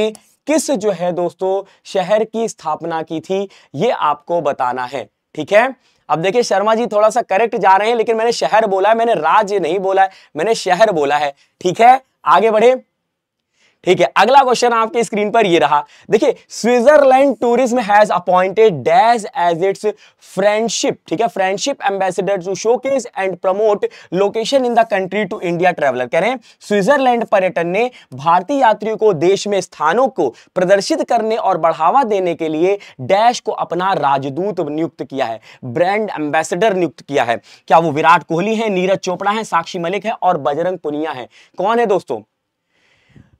किस जो है दोस्तों शहर की स्थापना की थी ये आपको बताना है ठीक है अब देखिए शर्मा जी थोड़ा सा करेक्ट जा रहे हैं लेकिन मैंने शहर बोला है मैंने राज्य नहीं बोला है मैंने शहर बोला है ठीक है आगे बढ़े ठीक है अगला क्वेश्चन आपके स्क्रीन पर ये रहा देखिए Switzerland tourism has appointed dash as its friendship ठीक है friendship ambassador to showcase and promote location in the country to India traveller कह रहे हैं स्विट्जरलैंड पर्यटन ने भारतीय यात्रियों को देश में स्थानों को प्रदर्शित करने और बढ़ावा देने के लिए डैश को अपना राजदूत नियुक्त किया है ब्रांड एम्बेसडर नियुक्त किया है क्या वो विराट कोहली है नीरज चोपड़ा है साक्षी मलिक है और बजरंग पुनिया है कौन है दोस्तों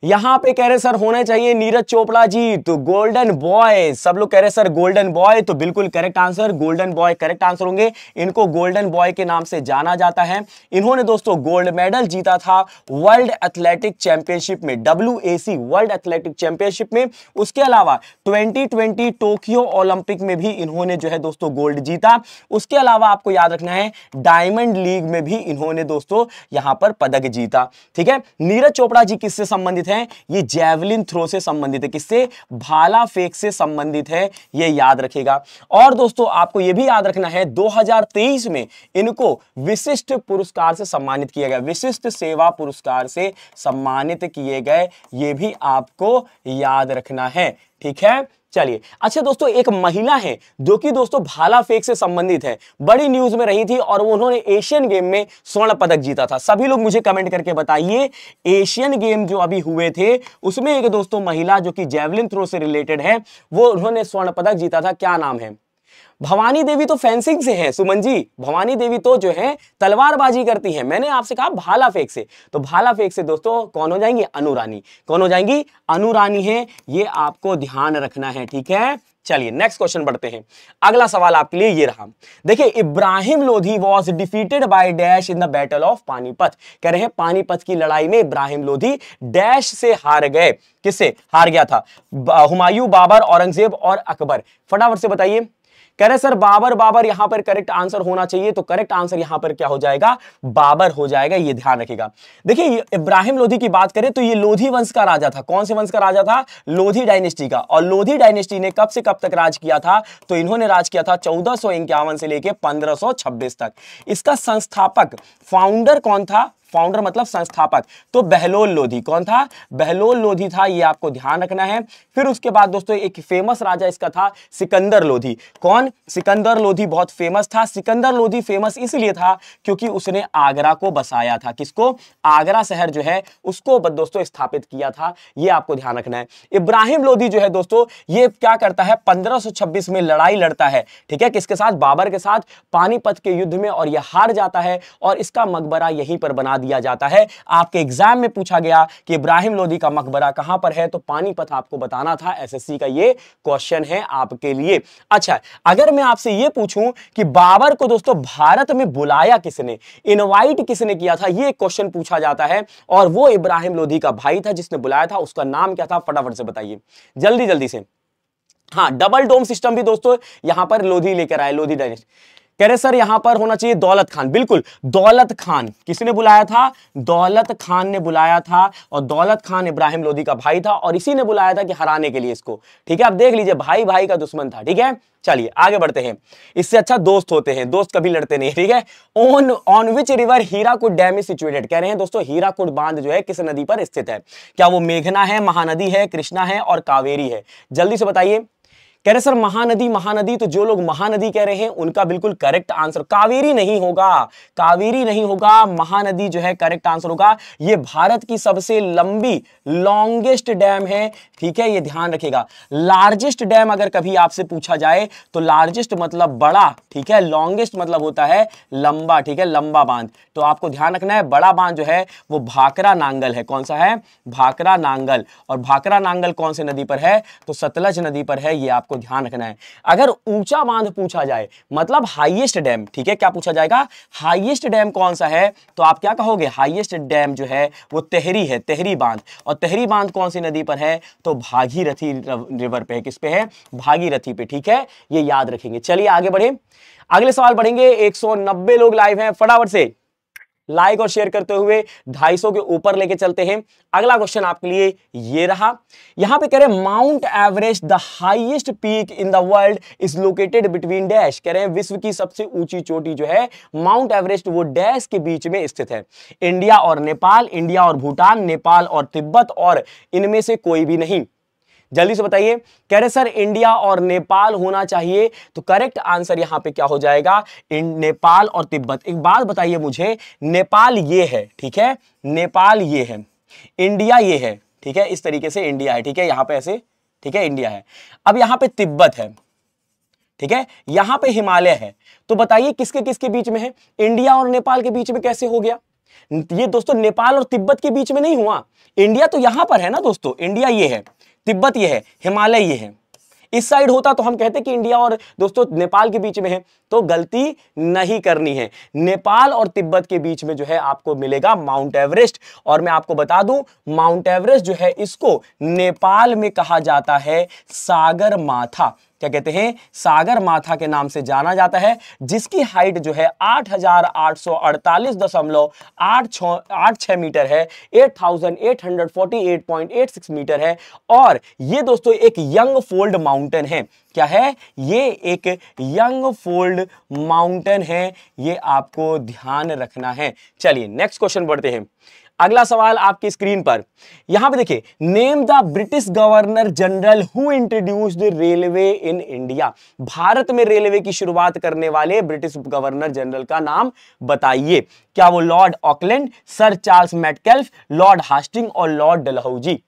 यहां पे कह रहे सर होने चाहिए नीरज चोपड़ा जी तो गोल्डन बॉय सब लोग कह रहे सर गोल्डन बॉय तो बिल्कुल correct answer golden boy correct answer होंगे इनको गोल्डन बॉय के नाम से जाना जाता है इन्होंने दोस्तों गोल्ड मेडल जीता था वर्ल्ड एथलेटिक चैंपियनशिप में डब्ल्यू वर्ल्ड एथलेटिक चैंपियनशिप में उसके अलावा ट्वेंटी टोक्यो ओलंपिक में भी इन्होंने जो है दोस्तों गोल्ड जीता उसके अलावा आपको याद रखना है डायमंड लीग में भी इन्होंने दोस्तों यहां पर पदक जीता ठीक है नीरज चोपड़ा जी किससे संबंधित है है ये जेवलिन थ्रो से संबंधित है किससे भाला फेंक से संबंधित है ये याद रखेगा और दोस्तों आपको ये भी याद रखना है 2023 में इनको विशिष्ट पुरस्कार से सम्मानित किया गया विशिष्ट सेवा पुरस्कार से सम्मानित किए गए ये भी आपको याद रखना है ठीक है चलिए अच्छा दोस्तों एक महिला है जो कि दोस्तों भाला फेंक से संबंधित है बड़ी न्यूज में रही थी और उन्होंने एशियन गेम में स्वर्ण पदक जीता था सभी लोग मुझे कमेंट करके बताइए एशियन गेम जो अभी हुए थे उसमें एक दोस्तों महिला जो कि जेवलिन थ्रो से रिलेटेड है वो उन्होंने स्वर्ण पदक जीता था क्या नाम है भवानी देवी तो फेंसिंग से हैं सुमन जी भवानी देवी तो जो है तलवारबाजी करती हैं मैंने आपसे कहा भाला फेंक से तो भाला फेंक से दोस्तों कौन हो जाएंगी अनुरानी कौन हो जाएंगी अनुरानी है ये आपको ध्यान रखना है ठीक है चलिए नेक्स्ट क्वेश्चन बढ़ते हैं अगला सवाल आपके लिए ये रहा देखिए Ibrahim Lodhi was defeated by dash in the battle of Panipat कह रहे हैं पानीपत की लड़ाई में इब्राहिम लोधी डैश से हार गए किससे हार गया था हुमायूं बाबर औरंगजेब और अकबर फटाफट से बताइए कह रहे सर बाबर बाबर यहां पर करेक्ट आंसर होना चाहिए तो करेक्ट आंसर यहां पर क्या हो जाएगा बाबर हो जाएगा ये ध्यान रखेगा देखिए इब्राहिम लोधी की बात करें तो ये लोधी वंश का राजा था कौन से वंश का राजा था लोधी डायनेस्टी का और लोधी डायनेस्टी ने कब से कब तक राज किया था तो इन्होंने राज किया था चौदह से लेकर पंद्रह तक इसका संस्थापक फाउंडर कौन था फाउंडर मतलब संस्थापक तो बहलोल लोधी कौन था बहलोल लोधी था ये आपको ध्यान रखना है फिर उसके बाद दोस्तों एक फेमस राजा इसका था सिकंदर लोधी कौन सिकंदर लोधी बहुत फेमस था सिकंदर लोधी फेमस इसलिए था क्योंकि उसने आगरा को बसाया था किसको आगरा शहर जो है उसको दोस्तों स्थापित किया था ये आपको ध्यान रखना है इब्राहिम लोधी जो है दोस्तों ये क्या करता है 1526 में लड़ाई लड़ता है ठीक है किसके साथ बाबर के साथ पानीपत के युद्ध में और यह हार जाता है और इसका मकबरा यहीं पर बना दिया जाता है आपके एग्जाम में पूछा गया कि इब्राहिम लोधी का मकबरा कहां पर है तो पानीपत आपको बताना था एसएससी का ये क्वेश्चन है आपके लिए अच्छा अगर मैं आपसे ये पूछूं कि बाबर को दोस्तों भारत में बुलाया किसने इनवाइट किसने किया था यह क्वेश्चन पूछा जाता है और वो इब्राहिम लोधी का भाई था जिसने बुलाया था उसका नाम क्या था फटाफट से बताइए जल्दी जल्दी से हाँ डबल डोम सिस्टम भी दोस्तों यहां पर लोधी लेकर आए लोधी डायनेस्ट कह रहे सर यहां पर होना चाहिए दौलत खान बिल्कुल दौलत खान किसने बुलाया था दौलत खान ने बुलाया था और दौलत खान इब्राहिम लोधी का भाई था और इसी ने बुलाया था कि हराने के लिए इसको ठीक है आप देख लीजिए भाई भाई का दुश्मन था ठीक है चलिए आगे बढ़ते हैं इससे अच्छा दोस्त होते हैं दोस्त कभी लड़ते नहीं ठीक है on on which river Hirakud dam is situated कह रहे हैं दोस्तों हीराकुट बांध जो है किस नदी पर स्थित है क्या वो मेघना है महानदी है कृष्णा है और कावेरी है जल्दी से बताइए कह रहे सर महानदी महानदी तो जो लोग महानदी कह रहे हैं उनका बिल्कुल करेक्ट आंसर कावेरी नहीं होगा कावेरी नहीं होगा महानदी जो है करेक्ट आंसर होगा ये भारत की सबसे लंबी लॉन्गेस्ट डैम है ठीक है ये ध्यान रखेगा लार्जेस्ट डैम अगर कभी आपसे पूछा जाए तो लार्जेस्ट मतलब बड़ा ठीक है लॉन्गेस्ट मतलब होता है लंबा ठीक है लंबा बांध तो आपको ध्यान रखना है बड़ा बांध जो है वो भाकरा नांगल है कौन सा है भाकरा नांगल और भाकरा नांगल कौन से नदी पर है तो सतलज नदी पर है ये आपको आपको ध्यान रखना है अगर ऊंचा बांध पूछा जाए मतलब हाईएस्ट डैम ठीक है क्या पूछा जाएगा हाईएस्ट डैम कौन सा है तो आप क्या कहोगे हाईएस्ट डैम जो है वो तेहरी है तेहरी बांध और तेहरी बांध कौन सी नदी पर है तो भागीरथी रिवर पे है किस पे है भागीरथी पे ठीक है ये याद रखेंगे चलिए आगे बढ़े अगले सवाल बढ़ेंगे एक लोग लाइव है फटाफट से लाइक और शेयर करते हुए 250 के ऊपर लेके चलते हैं अगला क्वेश्चन आपके लिए ये रहा यहां पे कह रहे हैं Mount Everest the highest peak in the world is located between dash कह रहे हैं विश्व की सबसे ऊंची चोटी जो है माउंट एवरेस्ट वो डैश के बीच में स्थित है इंडिया और नेपाल इंडिया और भूटान नेपाल और तिब्बत और इनमें से कोई भी नहीं जल्दी से बताइए कह रहे सर इंडिया और नेपाल होना चाहिए तो करेक्ट आंसर यहां पे क्या हो जाएगा नेपाल और तिब्बत एक बात बताइए मुझे नेपाल ये है ठीक है नेपाल ये है इंडिया ये है ठीक है इस तरीके से इंडिया है ठीक है यहां पे ऐसे ठीक है इंडिया है अब यहां पे तिब्बत है ठीक है यहां पे हिमालय है तो बताइए किसके किसके बीच में है इंडिया और नेपाल के बीच में कैसे हो गया ये दोस्तों नेपाल और तिब्बत के बीच में नहीं हुआ इंडिया तो यहां पर है ना दोस्तों इंडिया ये है तिब्बत ये है हिमालय ये है इस साइड होता तो हम कहते कि इंडिया और दोस्तों नेपाल के बीच में है तो गलती नहीं करनी है नेपाल और तिब्बत के बीच में जो है आपको मिलेगा माउंट एवरेस्ट और मैं आपको बता दूं माउंट एवरेस्ट जो है इसको नेपाल में कहा जाता है सागर माथा क्या कहते हैं सागर माथा के नाम से जाना जाता है जिसकी हाइट जो है आठ हजार आठ सौ अड़तालीस दशमलव आठ छो आठ छः मीटर है eight thousand eight hundred forty eight point eight six metre है और ये दोस्तों एक यंग फोल्ड माउंटेन है क्या है ये एक यंग फोल्ड माउंटेन है ये आपको ध्यान रखना है चलिए नेक्स्ट क्वेश्चन बढ़ते हैं अगला सवाल आपकी स्क्रीन पर यहां पे देखिए name the British governor general who introduced railway in India Bharat में रेलवे की शुरुआत करने वाले ब्रिटिश गवर्नर जनरल का नाम बताइए क्या वो Lord Auckland sir Charles Metcalfe Lord Hastings और लॉर्ड डलहौजी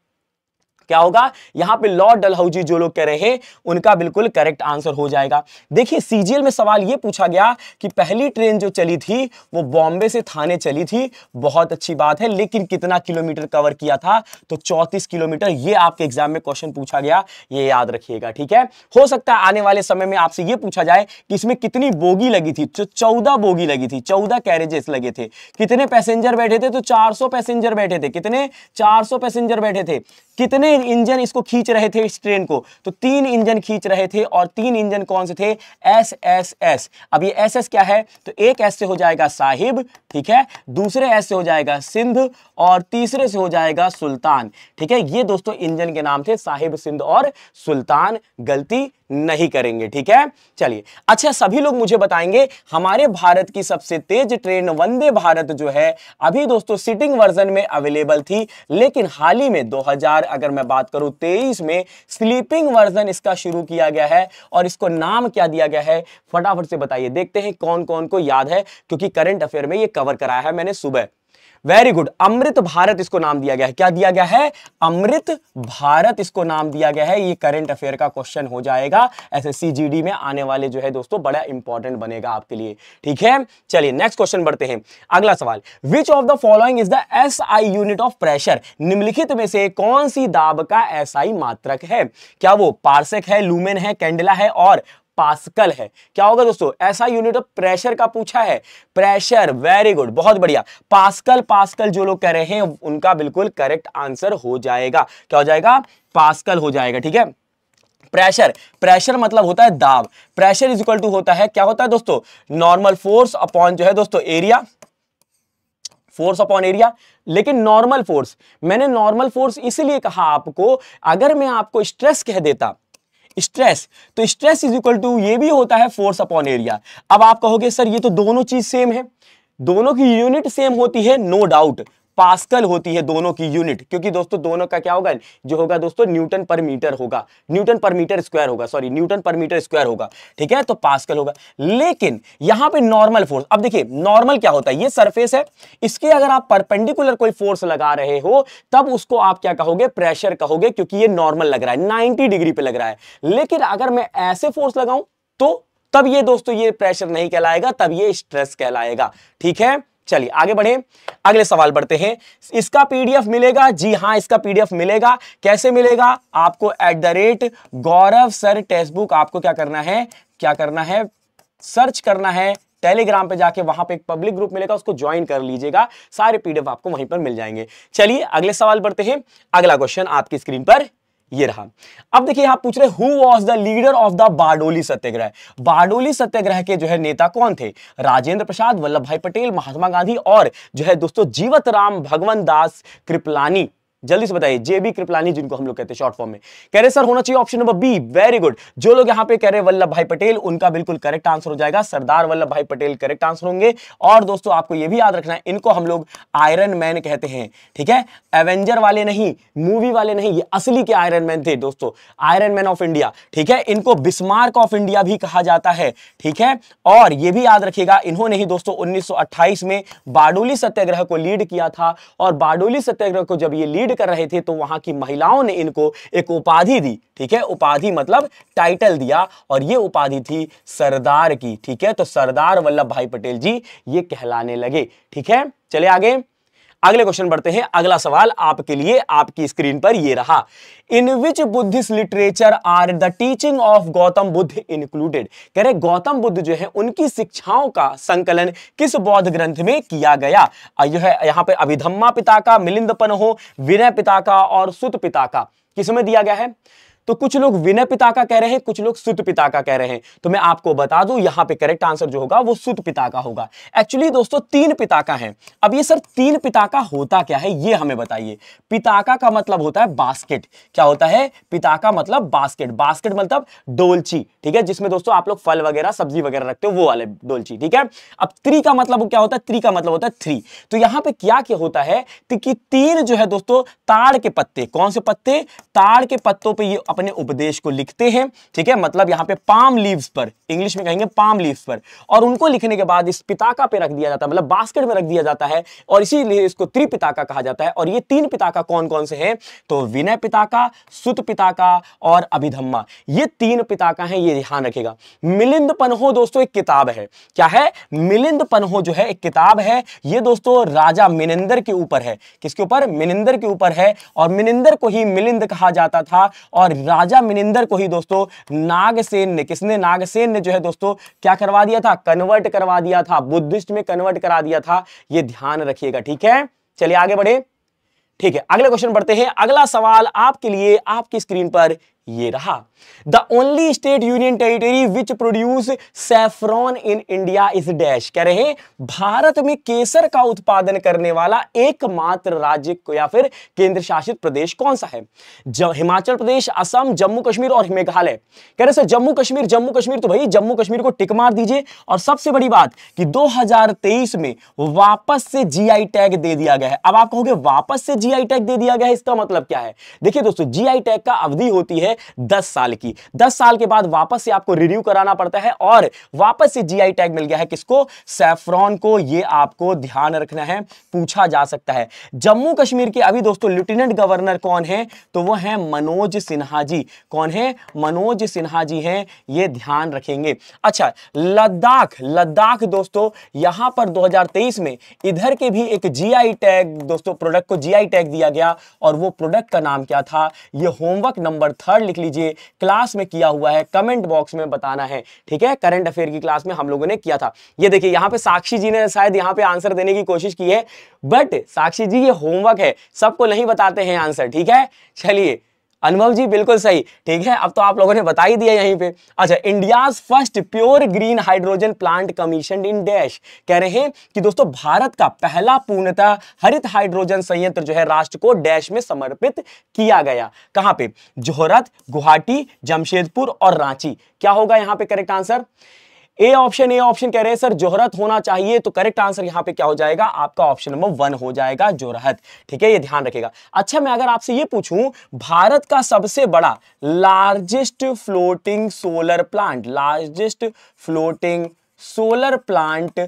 क्या होगा यहां पे लॉर्ड डलहौजी जो लोग कह रहे हैं उनका बिल्कुल करेक्ट आंसर हो जाएगा देखिए सीजीएल में सवाल ये पूछा गया कि पहली ट्रेन जो चली थी वो बॉम्बे से थाने चली थी बहुत अच्छी बात है लेकिन कितना किलोमीटर कवर किया था तो चौतीस किलोमीटर ये आपके एग्जाम में क्वेश्चन पूछा गया ये याद रखिएगा ठीक है हो सकता है आने वाले समय में आपसे यह पूछा जाए कि इसमें कितनी बोगी लगी थी तो चौदह बोगी लगी थी चौदह कैरेजेस लगे थे कितने पैसेंजर बैठे थे तो चार पैसेंजर बैठे थे कितने चार पैसेंजर बैठे थे कितने तीन इंजन इसको खींच रहे थे इस ट्रेन को तो तीन इंजन खींच रहे थे और तीन इंजन कौन से थे एस एस एस अब ये एस एस क्या है तो एक एस से हो जाएगा साहिब ठीक है दूसरे एस से हो जाएगा सिंध और तीसरे से हो जाएगा सुल्तान ठीक है ये दोस्तों इंजन के नाम थे साहिब सिंध और सुल्तान गलती नहीं करेंगे ठीक है चलिए अच्छा सभी लोग मुझे बताएंगे हमारे भारत की सबसे तेज ट्रेन वंदे भारत जो है अभी दोस्तों सिटिंग वर्जन में अवेलेबल थी लेकिन हाल ही में 2000 अगर मैं बात करूं 23 में स्लीपिंग वर्जन इसका शुरू किया गया है और इसको नाम क्या दिया गया है फटाफट से बताइए देखते हैं कौन कौन को याद है क्योंकि करंट अफेयर में यह कवर कराया है मैंने सुबह वेरी गुड अमृत भारत इसको नाम दिया गया है क्या दिया गया है अमृत भारत इसको नाम दिया गया है ये करंट अफेयर का क्वेश्चन हो जाएगा एसएससी जीडी में आने वाले जो है दोस्तों बड़ा इंपॉर्टेंट बनेगा आपके लिए ठीक है चलिए नेक्स्ट क्वेश्चन बढ़ते हैं अगला सवाल which of the following is the S unit of pressure निम्नलिखित में से कौन सी दाब का एस SI मात्रक है क्या वो पार्सक है लूमेन है कैंडला है और पास्कल है क्या होगा दोस्तों ऐसा यूनिट ऑफ प्रेशर का पूछा है प्रेशर वेरी गुड बहुत बढ़िया पास्कल पास्कल जो लोग कह रहे हैं उनका बिल्कुल करेक्ट आंसर हो जाएगा क्या हो जाएगा पास्कल हो जाएगा ठीक है प्रेशर प्रेशर मतलब होता है दाब प्रेशर इज इक्वल टू होता है क्या होता है दोस्तों नॉर्मल फोर्स अपॉन जो है दोस्तों एरिया फोर्स अपॉन एरिया लेकिन नॉर्मल फोर्स मैंने नॉर्मल फोर्स इसलिए कहा आपको अगर मैं आपको स्ट्रेस कह देता स्ट्रेस तो स्ट्रेस इज इक्वल टू ये भी होता है फोर्स अपॉन एरिया अब आप कहोगे सर ये तो दोनों चीज सेम है दोनों की यूनिट सेम होती है नो no डाउट पास्कल होती है दोनों की यूनिट क्योंकि दोस्तों दोनों का क्या होगा जो होगा दोस्तों न्यूटन पर मीटर होगा न्यूटन पर मीटर स्क्वायर होगा सॉरी न्यूटन पर मीटर स्क्वायर होगा ठीक है तो पास्कल होगा लेकिन यहां पे नॉर्मल फोर्स अब देखिए नॉर्मल क्या होता है ये सरफेस है इसके अगर आप परपेंडिकुलर कोई फोर्स लगा रहे हो तब उसको आप क्या कहोगे प्रेशर कहोगे क्योंकि ये नॉर्मल लग रहा है नाइनटी डिग्री पे लग रहा है लेकिन अगर मैं ऐसे फोर्स लगाऊं तो तब ये दोस्तों ये प्रेशर नहीं कहलाएगा तब ये स्ट्रेस कहलाएगा ठीक है चलिए आगे बढ़े अगले सवाल बढ़ते हैं इसका पीडीएफ मिलेगा जी हाँ इसका पीडीएफ मिलेगा कैसे मिलेगा आपको at the rate Gaurav sir text book आपको क्या करना है क्या करना है सर्च करना है टेलीग्राम पे जाके वहां पे एक पब्लिक ग्रुप मिलेगा उसको ज्वाइन कर लीजिएगा सारे पीडीएफ आपको वहीं पर मिल जाएंगे चलिए अगले सवाल बढ़ते हैं अगला क्वेश्चन आपकी स्क्रीन पर ये रहा अब देखिए यहां पूछ रहे who was the leader of the Bardoli Satyagraha Bardoli Satyagraha के जो है नेता कौन थे राजेंद्र प्रसाद वल्लभ भाई पटेल महात्मा गांधी और जो है दोस्तों जीवत राम भगवान दास कृपलानी जल्दी से बताइए जेबी कृपलानी जिनको हम लोग कहते हैं शॉर्ट फॉर्म में कह रहे सर होना चाहिए option number B very good जो लोग यहाँ पे कह रहे वल्लभ भाई पटेल उनका बिल्कुल करेक्ट आंसर हो जाएगा सरदार वल्लभ भाई पटेल करेक्ट आंसर होंगे और दोस्तों आपको यह भी याद रखना है इनको हम लोग आयरन मैन कहते हैं ठीक है एवेंजर वाले नहीं मूवी वाले नहीं ये असली के आयरन मैन थे दोस्तों आयरन मैन ऑफ इंडिया ठीक है इनको बिस्मार्क ऑफ इंडिया भी कहा जाता है ठीक है और ये भी याद रखिएगा इन्होंने ही दोस्तों 1928 में बाडोली सत्याग्रह को लीड किया था और बाडोली सत्याग्रह को जब ये लीड कर रहे थे तो वहां की महिलाओं ने इनको एक उपाधि दी ठीक है उपाधि मतलब टाइटल दिया और ये उपाधि थी सरदार की ठीक है तो सरदार वल्लभ भाई पटेल जी ये कहलाने लगे ठीक है चले आगे अगले क्वेश्चन बढ़ते हैं अगला सवाल आपके लिए आपकी स्क्रीन पर यह रहा in which Buddhist literature are the teaching of Gautam Buddha included कह रहे गौतम बुद्ध जो है उनकी शिक्षाओं का संकलन किस बौद्ध ग्रंथ में किया गया यह है यहां पे अभिधम्मा पिता का मिलिंदपन हो विनय पिता का और सुत पिता का किसमें दिया गया है तो कुछ लोग विनय पिता का कह रहे हैं कुछ लोग सुत पिता का कह रहे हैं तो मैं आपको बता दूं यहां पे करेक्ट आंसर जो होगा वो सुत पिता का होगा एक्चुअली दोस्तों तीन पिता का है अब ये सर तीन पिता का होता क्या है ये हमें बताइए पिताका का मतलब होता है बास्केट क्या होता है पिताका मतलब बास्केट बास्केट मतलब डोलची ठीक है जिसमें दोस्तों आप लोग फल वगैरह सब्जी वगैरह रखते हो वो वाले डोलची ठीक है अब त्री का मतलब क्या होता है त्री का मतलब होता है थ्री तो यहां पर क्या क्या होता है तो कि तीन जो है दोस्तों ताड़ के पत्ते कौन से पत्ते ताड़ के पत्तों पर अपने उपदेश को लिखते हैं ठीक है मतलब यहाँ पे पाम लीव्स पर इंग्लिश में कहेंगे पाम लीव्स पर और उनको लिखने के बाद इस पिताका पे रख दिया जाता है मतलब बास्केट में रख दिया जाता है और इसीलिए इसको त्रिपिताका कहा जाता है और ये तीन पिताका कौन कौन से हैं तो विनय पिताका सुत पिताका और अभिधम्मा ये तीन पिताका है ये ध्यान रखेगा मिलिंद पनहो दोस्तों एक किताब है क्या है मिलिंद पनहो जो है एक किताब है ये दोस्तों राजा मिनिंदर के ऊपर है किसके ऊपर मिनिंदर के ऊपर है और मिनिंदर को ही मिलिंद कहा जाता था और राजा मिनिंदर को ही दोस्तों नागसेन ने किसने नागसेन ने जो है दोस्तों क्या करवा दिया था कन्वर्ट करवा दिया था बुद्धिस्ट में कन्वर्ट करा दिया था ये ध्यान रखिएगा ठीक है चलिए आगे बढ़े ठीक है अगले क्वेश्चन बढ़ते हैं अगला सवाल आपके लिए आपकी स्क्रीन पर ये रहा the only state union territory which produce saffron in India is dash कह रहे हैं भारत में केसर का उत्पादन करने वाला एकमात्र राज्य या फिर केंद्र शासित प्रदेश कौन सा है हिमाचल प्रदेश असम जम्मू कश्मीर और मेघालय कह रहे सर जम्मू कश्मीर जम्मू कश्मीर तो भाई जम्मू कश्मीर को टिक मार दीजिए और सबसे बड़ी बात कि 2023 में वापस से जीआई टैग दे दिया गया है अब आप कहोगे वापस से जीआई टैग दे दिया गया है इसका मतलब क्या है देखिए दोस्तों जीआई टैग का अवधि होती है दस साल की दस साल के बाद वापस से आपको रिन्यू कराना पड़ता है और वापस से जी टैग मिल गया है किसको सेफ्रॉन को ये आपको ध्यान रखना है पूछा जा सकता है जम्मू कश्मीर के अभी दोस्तों लेफ्टिनेंट गवर्नर कौन है तो वो है मनोज सिन्हा जी कौन है मनोज सिन्हा जी हैं ये ध्यान रखेंगे अच्छा लद्दाख लद्दाख दोस्तों यहां पर 2023 में इधर के भी एक जीआई टैग दोस्तों प्रोडक्ट को जीआई टैग दिया गया और वो प्रोडक्ट का नाम क्या था ये होमवर्क नंबर थर्ड लिख लीजिए क्लास में किया हुआ है कमेंट बॉक्स में बताना है ठीक है करंट अफेयर की क्लास में हम लोगों ने किया था ये देखिए यहाँ पे साक्षी जी ने शायद यहाँ पे आंसर देने की कोशिश की है बट साक्षी जी ये होमवर्क है सबको नहीं बताते हैं आंसर ठीक है चलिए अनुभव जी बिल्कुल सही ठीक है अब तो आप लोगों ने बता ही दिया यहीं पे अच्छा India's first pure green hydrogen plant commission in dash कह रहे हैं कि दोस्तों भारत का पहला पूर्णतः हरित हाइड्रोजन संयंत्र जो है राष्ट्र को डैश में समर्पित किया गया कहां पे जोहरत गुवाहाटी जमशेदपुर और रांची क्या होगा यहां पर correct answer A option A option कह रहे हैं सर जोहरत होना चाहिए तो करेक्ट आंसर यहाँ पे क्या हो जाएगा आपका ऑप्शन नंबर वन हो जाएगा जोरहत ठीक है ये ध्यान रखेगा अच्छा मैं अगर आपसे ये पूछूं भारत का सबसे बड़ा largest floating solar plant largest floating solar plant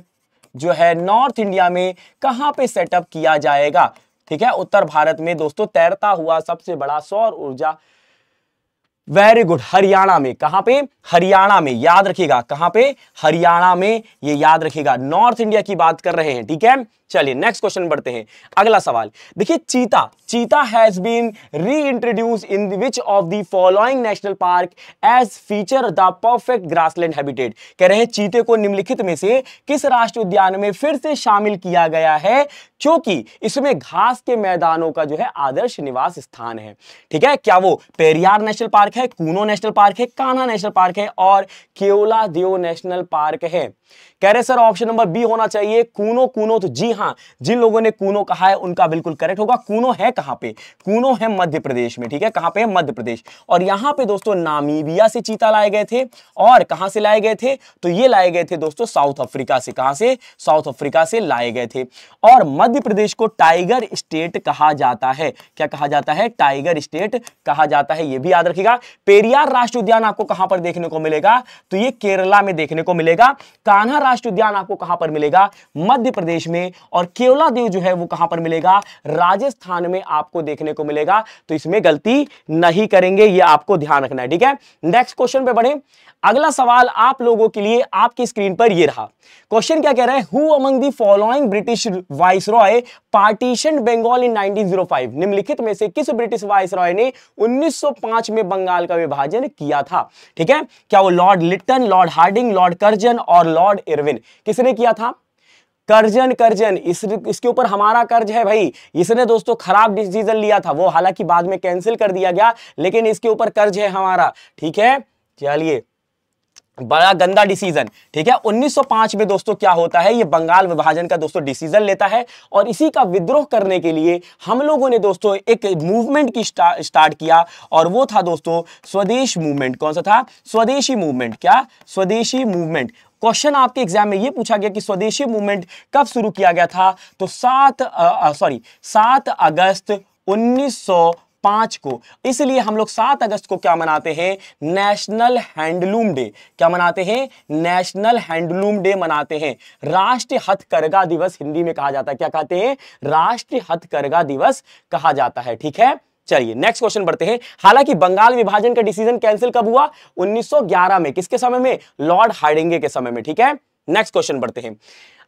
जो है नॉर्थ इंडिया में कहां पे सेटअप किया जाएगा ठीक है उत्तर भारत में दोस्तों तैरता हुआ सबसे बड़ा सौर ऊर्जा वेरी गुड हरियाणा में कहां पे हरियाणा में याद रखिएगा कहां पे हरियाणा में ये याद रखिएगा नॉर्थ इंडिया की बात कर रहे हैं ठीक है चलिए नेक्स्ट क्वेश्चन बढ़ते हैं अगला सवाल देखिए cheetah cheetah has been reintroduce in which of the following national park as feature the perfect grassland habitat कह रहे हैं चीते को निम्नलिखित में से किस राष्ट्रीय उद्यान में फिर से शामिल किया गया है क्योंकि इसमें घास के मैदानों का जो है आदर्श निवास स्थान है ठीक है क्या वो पेरियार नेशनल पार्क है कूनो नेशनल पार्क है काना नेशनल पार्क है और केवला देव नेशनल पार्क है कह रहे सर ऑप्शन नंबर बी होना चाहिए कूनो कूनो तो जी हाँ जिन लोगों ने कूनो कहा है उनका बिल्कुल करेक्ट होगा कूनो है कहां पे कूनो है मध्य प्रदेश में ठीक है कहां पे है मध्य प्रदेश और यहां पे दोस्तों नामीबिया से चीता लाए गए थे और कहां से लाए गए थे तो ये लाए गए थे दोस्तों साउथ अफ्रीका से कहां से साउथ अफ्रीका से लाए गए थे और मध्य प्रदेश को टाइगर स्टेट कहा जाता है क्या कहा जाता है टाइगर स्टेट कहा जाता है यह भी याद रखेगा पेरियार राष्ट्रीय उद्यान आपको कहां पर देखने को मिलेगा तो ये केरला में देखने को मिलेगा कान्हा राष्ट्रीय उद्यान आपको कहां पर मिलेगा मध्य प्रदेश में और केवला देव जो है वो कहां पर मिलेगा राजस्थान में आपको देखने को मिलेगा तो इसमें गलती नहीं करेंगे ये आपको ध्यान रखना है ठीक है नेक्स्ट क्वेश्चन पे बढ़े अगला सवाल आप लोगों के लिए आपकी स्क्रीन पर ये रहा क्वेश्चन क्या कह रहा है who among the following British viceroy partition Bengal in 1905 निम्नलिखित में से किस ब्रिटिश वाइस रॉय ने 1905 में बंगाल का विभाजन किया था ठीक है क्या वो lord Lytton lord Hardinge lord Curzon और लॉर्ड इरविन किसने किया था कर्जन कर्जन इस इसके ऊपर हमारा कर्ज है भाई इसने दोस्तों खराब डिसीजन लिया था वो हालांकि बाद में कैंसिल कर दिया गया लेकिन इसके ऊपर कर्ज है हमारा ठीक है चलिए बड़ा गंदा डिसीजन ठीक है 1905 में दोस्तों क्या होता है ये बंगाल विभाजन का दोस्तों डिसीजन लेता है और इसी का विद्रोह करने के लिए हम लोगों ने दोस्तों एक मूवमेंट की स्टार्ट किया और वो था दोस्तों स्वदेश मूवमेंट कौन सा था स्वदेशी मूवमेंट क्या स्वदेशी मूवमेंट क्वेश्चन आपके एग्जाम में ये पूछा गया कि स्वदेशी मूवमेंट कब शुरू किया गया था तो सात सॉरी सात अगस्त उन्नीस पांच को इसलिए हम लोग सात अगस्त को क्या मनाते हैं नेशनल हैंडलूम डे क्या मनाते हैं नेशनल हैंडलूम डे मनाते हैं राष्ट्रीय हथकरघा दिवस हिंदी में कहा जाता है क्या कहते हैं राष्ट्रीय हथकरघा दिवस कहा जाता है ठीक है चलिए नेक्स्ट क्वेश्चन बढ़ते हैं हालांकि बंगाल विभाजन का डिसीजन कैंसिल कब हुआ 1911 में किसके समय में लॉर्ड हार्डिंगे के समय में ठीक है नेक्स्ट क्वेश्चन बढ़ते हैं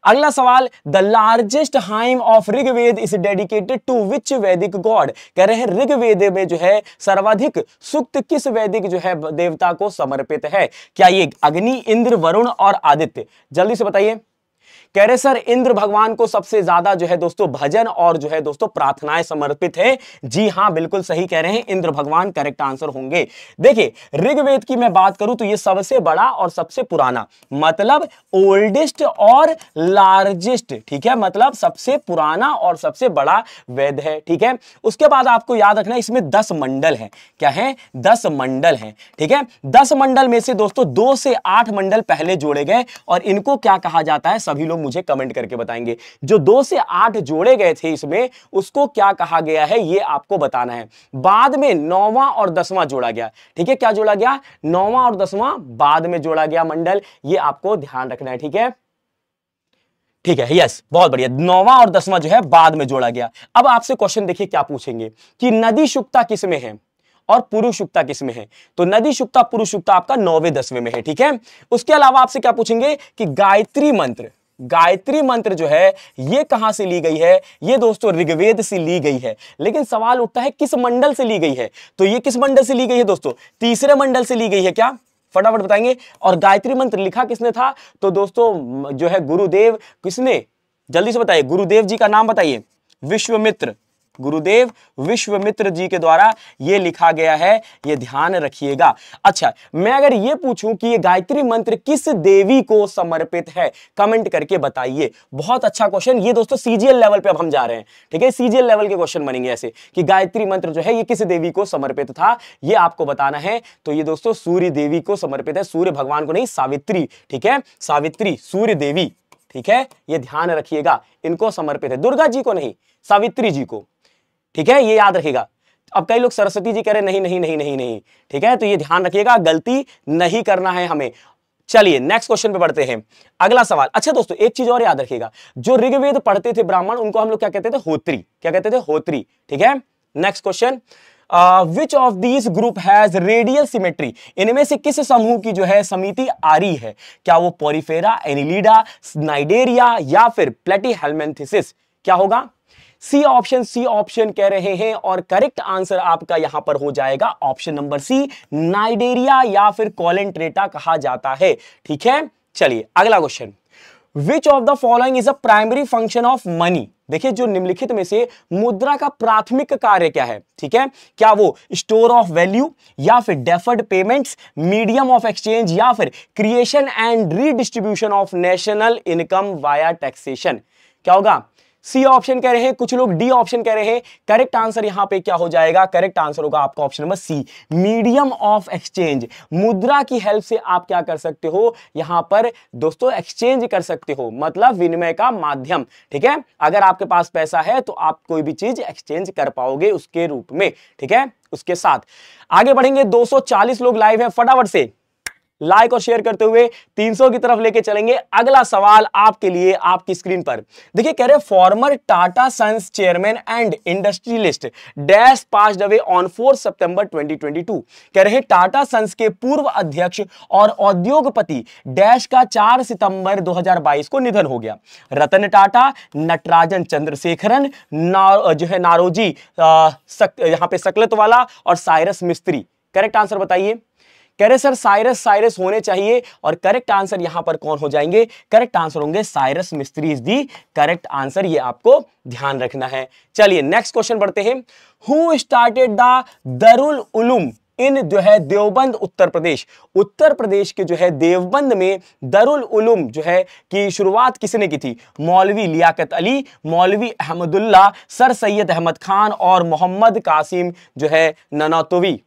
अगला सवाल the largest hymn of Rigveda is dedicated to which Vedic god कह रहे हैं ऋग्वेद में जो है सर्वाधिक सुक्त किस वैदिक जो है देवता को समर्पित है क्या ये अग्नि इंद्र वरुण और आदित्य जल्दी से बताइए कह रहे सर इंद्र भगवान को सबसे ज्यादा जो है दोस्तों भजन और जो है दोस्तों प्रार्थनाएं समर्पित है जी हाँ बिल्कुल सही कह रहे हैं इंद्र भगवान करेक्ट आंसर होंगे देखिए ऋग्वेद की मैं बात करूं तो ये सबसे बड़ा और सबसे पुराना मतलब ओल्डेस्ट और लार्जेस्ट ठीक है मतलब सबसे पुराना और सबसे बड़ा वेद है ठीक है उसके बाद आपको याद रखना इसमें दस मंडल है क्या है दस मंडल है ठीक है दस मंडल में से दोस्तों दो से आठ मंडल पहले जोड़े गए और इनको क्या कहा जाता है सभी लोग मुझे कमेंट करके बताएंगे जो दो से आठ जोड़े गए थे इसमें उसको क्या कहा गया है ये आपको बताना है बाद में नौवा और दसवां जोड़ा गया ठीक है क्या जोड़ा गया नौवा और दसवां बाद में जोड़ा गया मंडल ये आपको ध्यान रखना है ठीक है ठीक है यस बहुत बढ़िया नौवा और दसवां जो है बाद में जोड़ा गया अब आपसे क्वेश्चन देखिए क्या पूछेंगे कि नदी शुक्ता किसमें है और पुरुषुक्ता किसमें है तो नदी शुक्ता पुरुषुक्ता आपका नौवे दसवें में है ठीक है उसके अलावा आपसे क्या पूछेंगे कि गायत्री मंत्र गायत्री मंत्र जो है ये कहां से ली गई है ये दोस्तों ऋग्वेद से ली गई है लेकिन सवाल उठता है किस मंडल से ली गई है तो ये किस मंडल से ली गई है दोस्तों तीसरे मंडल से ली गई है क्या फटाफट बताएंगे और गायत्री मंत्र लिखा किसने था तो दोस्तों जो है गुरुदेव किसने जल्दी से बताइए गुरुदेव जी का नाम बताइए विश्वमित्र गुरुदेव विश्वमित्र जी के द्वारा ये लिखा गया है ये ध्यान रखिएगा अच्छा मैं अगर ये पूछूं कि ये गायत्री मंत्र किस देवी को समर्पित है कमेंट करके बताइए बहुत अच्छा क्वेश्चन ये दोस्तों सीजीएल लेवल पे अब हम जा रहे हैं ठीक है सीजीएल लेवल के क्वेश्चन बनेंगे ऐसे कि गायत्री मंत्र जो है ये किस देवी को समर्पित था ये आपको बताना है तो ये दोस्तों सूर्य देवी को समर्पित है सूर्य भगवान को नहीं सावित्री ठीक है सावित्री सूर्य देवी ठीक है ये ध्यान रखिएगा इनको समर्पित है दुर्गा जी को नहीं सावित्री जी को ठीक है ये याद रखिएगा अब कई लोग सरस्वती जी कह रहे नहीं नहीं नहीं नहीं नहीं ठीक है तो ये ध्यान रखिएगा गलती नहीं करना है हमें चलिए नेक्स्ट क्वेश्चन पे बढ़ते हैं अगला सवाल अच्छा दोस्तों एक चीज और याद रखिएगा जो ऋग्वेद पढ़ते थे ब्राह्मण उनको हम लोग क्या कहते थे होत्री क्या कहते थे होत्री ठीक है next question which of these group has radial symmetry इनमें से किस समूह की जो है समिति आ रही है क्या वो पोरिफेरा एनिलीडा स्नाइडेरिया या फिर प्लेटी हेलमेंथिस क्या होगा सी ऑप्शन सी ऑप्शन कह रहे हैं और करेक्ट आंसर आपका यहां पर हो जाएगा ऑप्शन नंबर सी नाइडेरिया या फिर कॉलेंट्रेटा कहा जाता है ठीक है चलिए अगला question which of the following is a primary function of money देखिए जो निम्नलिखित में से मुद्रा का प्राथमिक कार्य क्या है ठीक है क्या वो स्टोर ऑफ वैल्यू या फिर deferred payments medium of exchange या फिर creation and redistribution of national income via taxation क्या होगा सी ऑप्शन कह रहे हैं कुछ लोग डी ऑप्शन कह रहे हैं करेक्ट आंसर यहां पे क्या हो जाएगा करेक्ट आंसर होगा आपका option number C medium of exchange मुद्रा की हेल्प से आप क्या कर सकते हो यहां पर दोस्तों एक्सचेंज कर सकते हो मतलब विनिमय का माध्यम ठीक है अगर आपके पास पैसा है तो आप कोई भी चीज एक्सचेंज कर पाओगे उसके रूप में ठीक है उसके साथ आगे बढ़ेंगे दो लोग लाइव है फटाफट से लाइक और शेयर करते हुए 300 की तरफ लेके चलेंगे अगला सवाल आपके लिए आपकी स्क्रीन पर देखिए कह रहे former Tata Sons chairman and industrialist dash pass away on four September 2022 कह रहे टाटा सन्स के पूर्व अध्यक्ष और औद्योगपति डैश का 4 सितंबर 2022 को निधन हो गया रतन टाटा नटराजन चंद्रशेखरन जो है नारोजी यहां पे सकलत वाला और साइरस मिस्त्री करेक्ट आंसर बताइए कह रहे सर साइरस साइरस होने चाहिए और करेक्ट आंसर यहां पर कौन हो जाएंगे करेक्ट आंसर होंगे Cyrus Mistry is the correct answer ये आपको ध्यान रखना है चलिए नेक्स्ट क्वेश्चन पढ़ते हैं who started the Darul Uloom in जो है देवबंद उत्तर प्रदेश उत्तर प्रदेश के जो है देवबंद में दरुल उलूम जो है कि शुरुआत किसने की थी मौलवी लियाकत अली मौलवी अहमदुल्ला सर सैयद अहमद खान और मोहम्मद कासिम जो है ननातोवी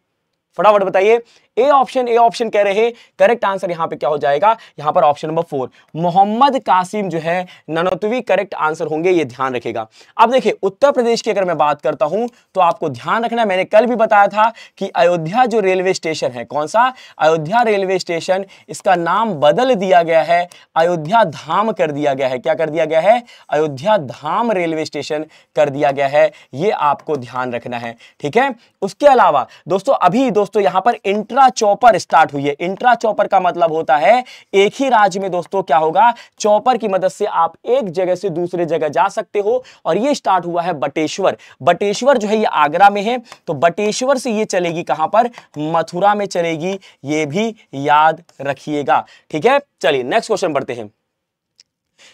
फटाफट बताइए ए ऑप्शन ए ऑप्शन कह रहे हैं करेक्ट आंसर यहां पे क्या हो जाएगा यहां पर option number four Mohammad Qasim जो है ननोतवी करेक्ट आंसर होंगे ये ध्यान रखेगा अब देखिए उत्तर प्रदेश की अगर मैं बात करता हूं तो आपको ध्यान रखना मैंने कल भी बताया था कि अयोध्या जो रेलवे स्टेशन है कौन सा अयोध्या रेलवे स्टेशन इसका नाम बदल दिया गया है अयोध्या धाम कर दिया गया है क्या कर दिया गया है अयोध्या धाम रेलवे स्टेशन कर दिया गया है ये आपको ध्यान रखना है ठीक है उसके अलावा दोस्तों अभी दोस्तों यहां पर इंट्रा इंट्रा चौपर स्टार्ट हुई है इंट्रा चौपर का मतलब होता है एक ही राज्य में दोस्तों क्या होगा चौपर की मदद से आप एक जगह से दूसरे जगह जा सकते हो और ये स्टार्ट हुआ है बटेश्वर बटेश्वर जो है ये आगरा में है तो बटेश्वर से ये चलेगी कहां पर मथुरा में चलेगी ये भी याद रखिएगा ठीक है चलिए नेक्स्ट क्वेश्चन बढ़ते हैं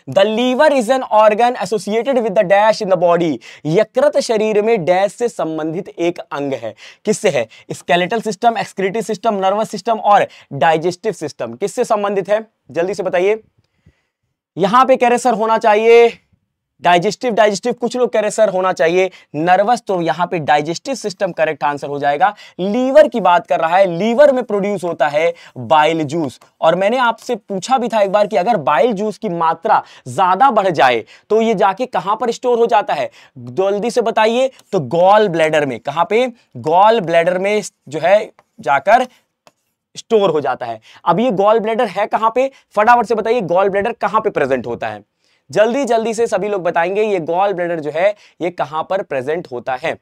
the liver is an organ associated with the dash in the body यकृत शरीर में डैश से संबंधित एक अंग है किससे है skeletal system excretive system nervous system और डाइजेस्टिव सिस्टम किससे संबंधित है जल्दी से बताइए यहां पे कह रहे सर होना चाहिए डाइजेस्टिव डाइजेस्टिव कुछ लोग कह रहे सर होना चाहिए नर्वस तो यहाँ पे डाइजेस्टिव सिस्टम करेक्ट आंसर हो जाएगा लीवर की बात कर रहा है लीवर में प्रोड्यूस होता है बाइल जूस और मैंने आपसे पूछा भी था एक बार कि अगर बाइल जूस की मात्रा ज्यादा बढ़ जाए तो ये जाके कहां पर स्टोर हो जाता है जल्दी से बताइए तो गॉल ब्लैडर में कहां पे गॉल ब्लैडर में जो है जाकर स्टोर हो जाता है अब ये गॉल ब्लैडर है कहां पे फटाफट से बताइए गॉल ब्लैडर कहां पे प्रेजेंट होता है जल्दी जल्दी से सभी लोग बताएंगे ये गॉल ब्लैडर जो है ये कहां पर प्रेजेंट होता है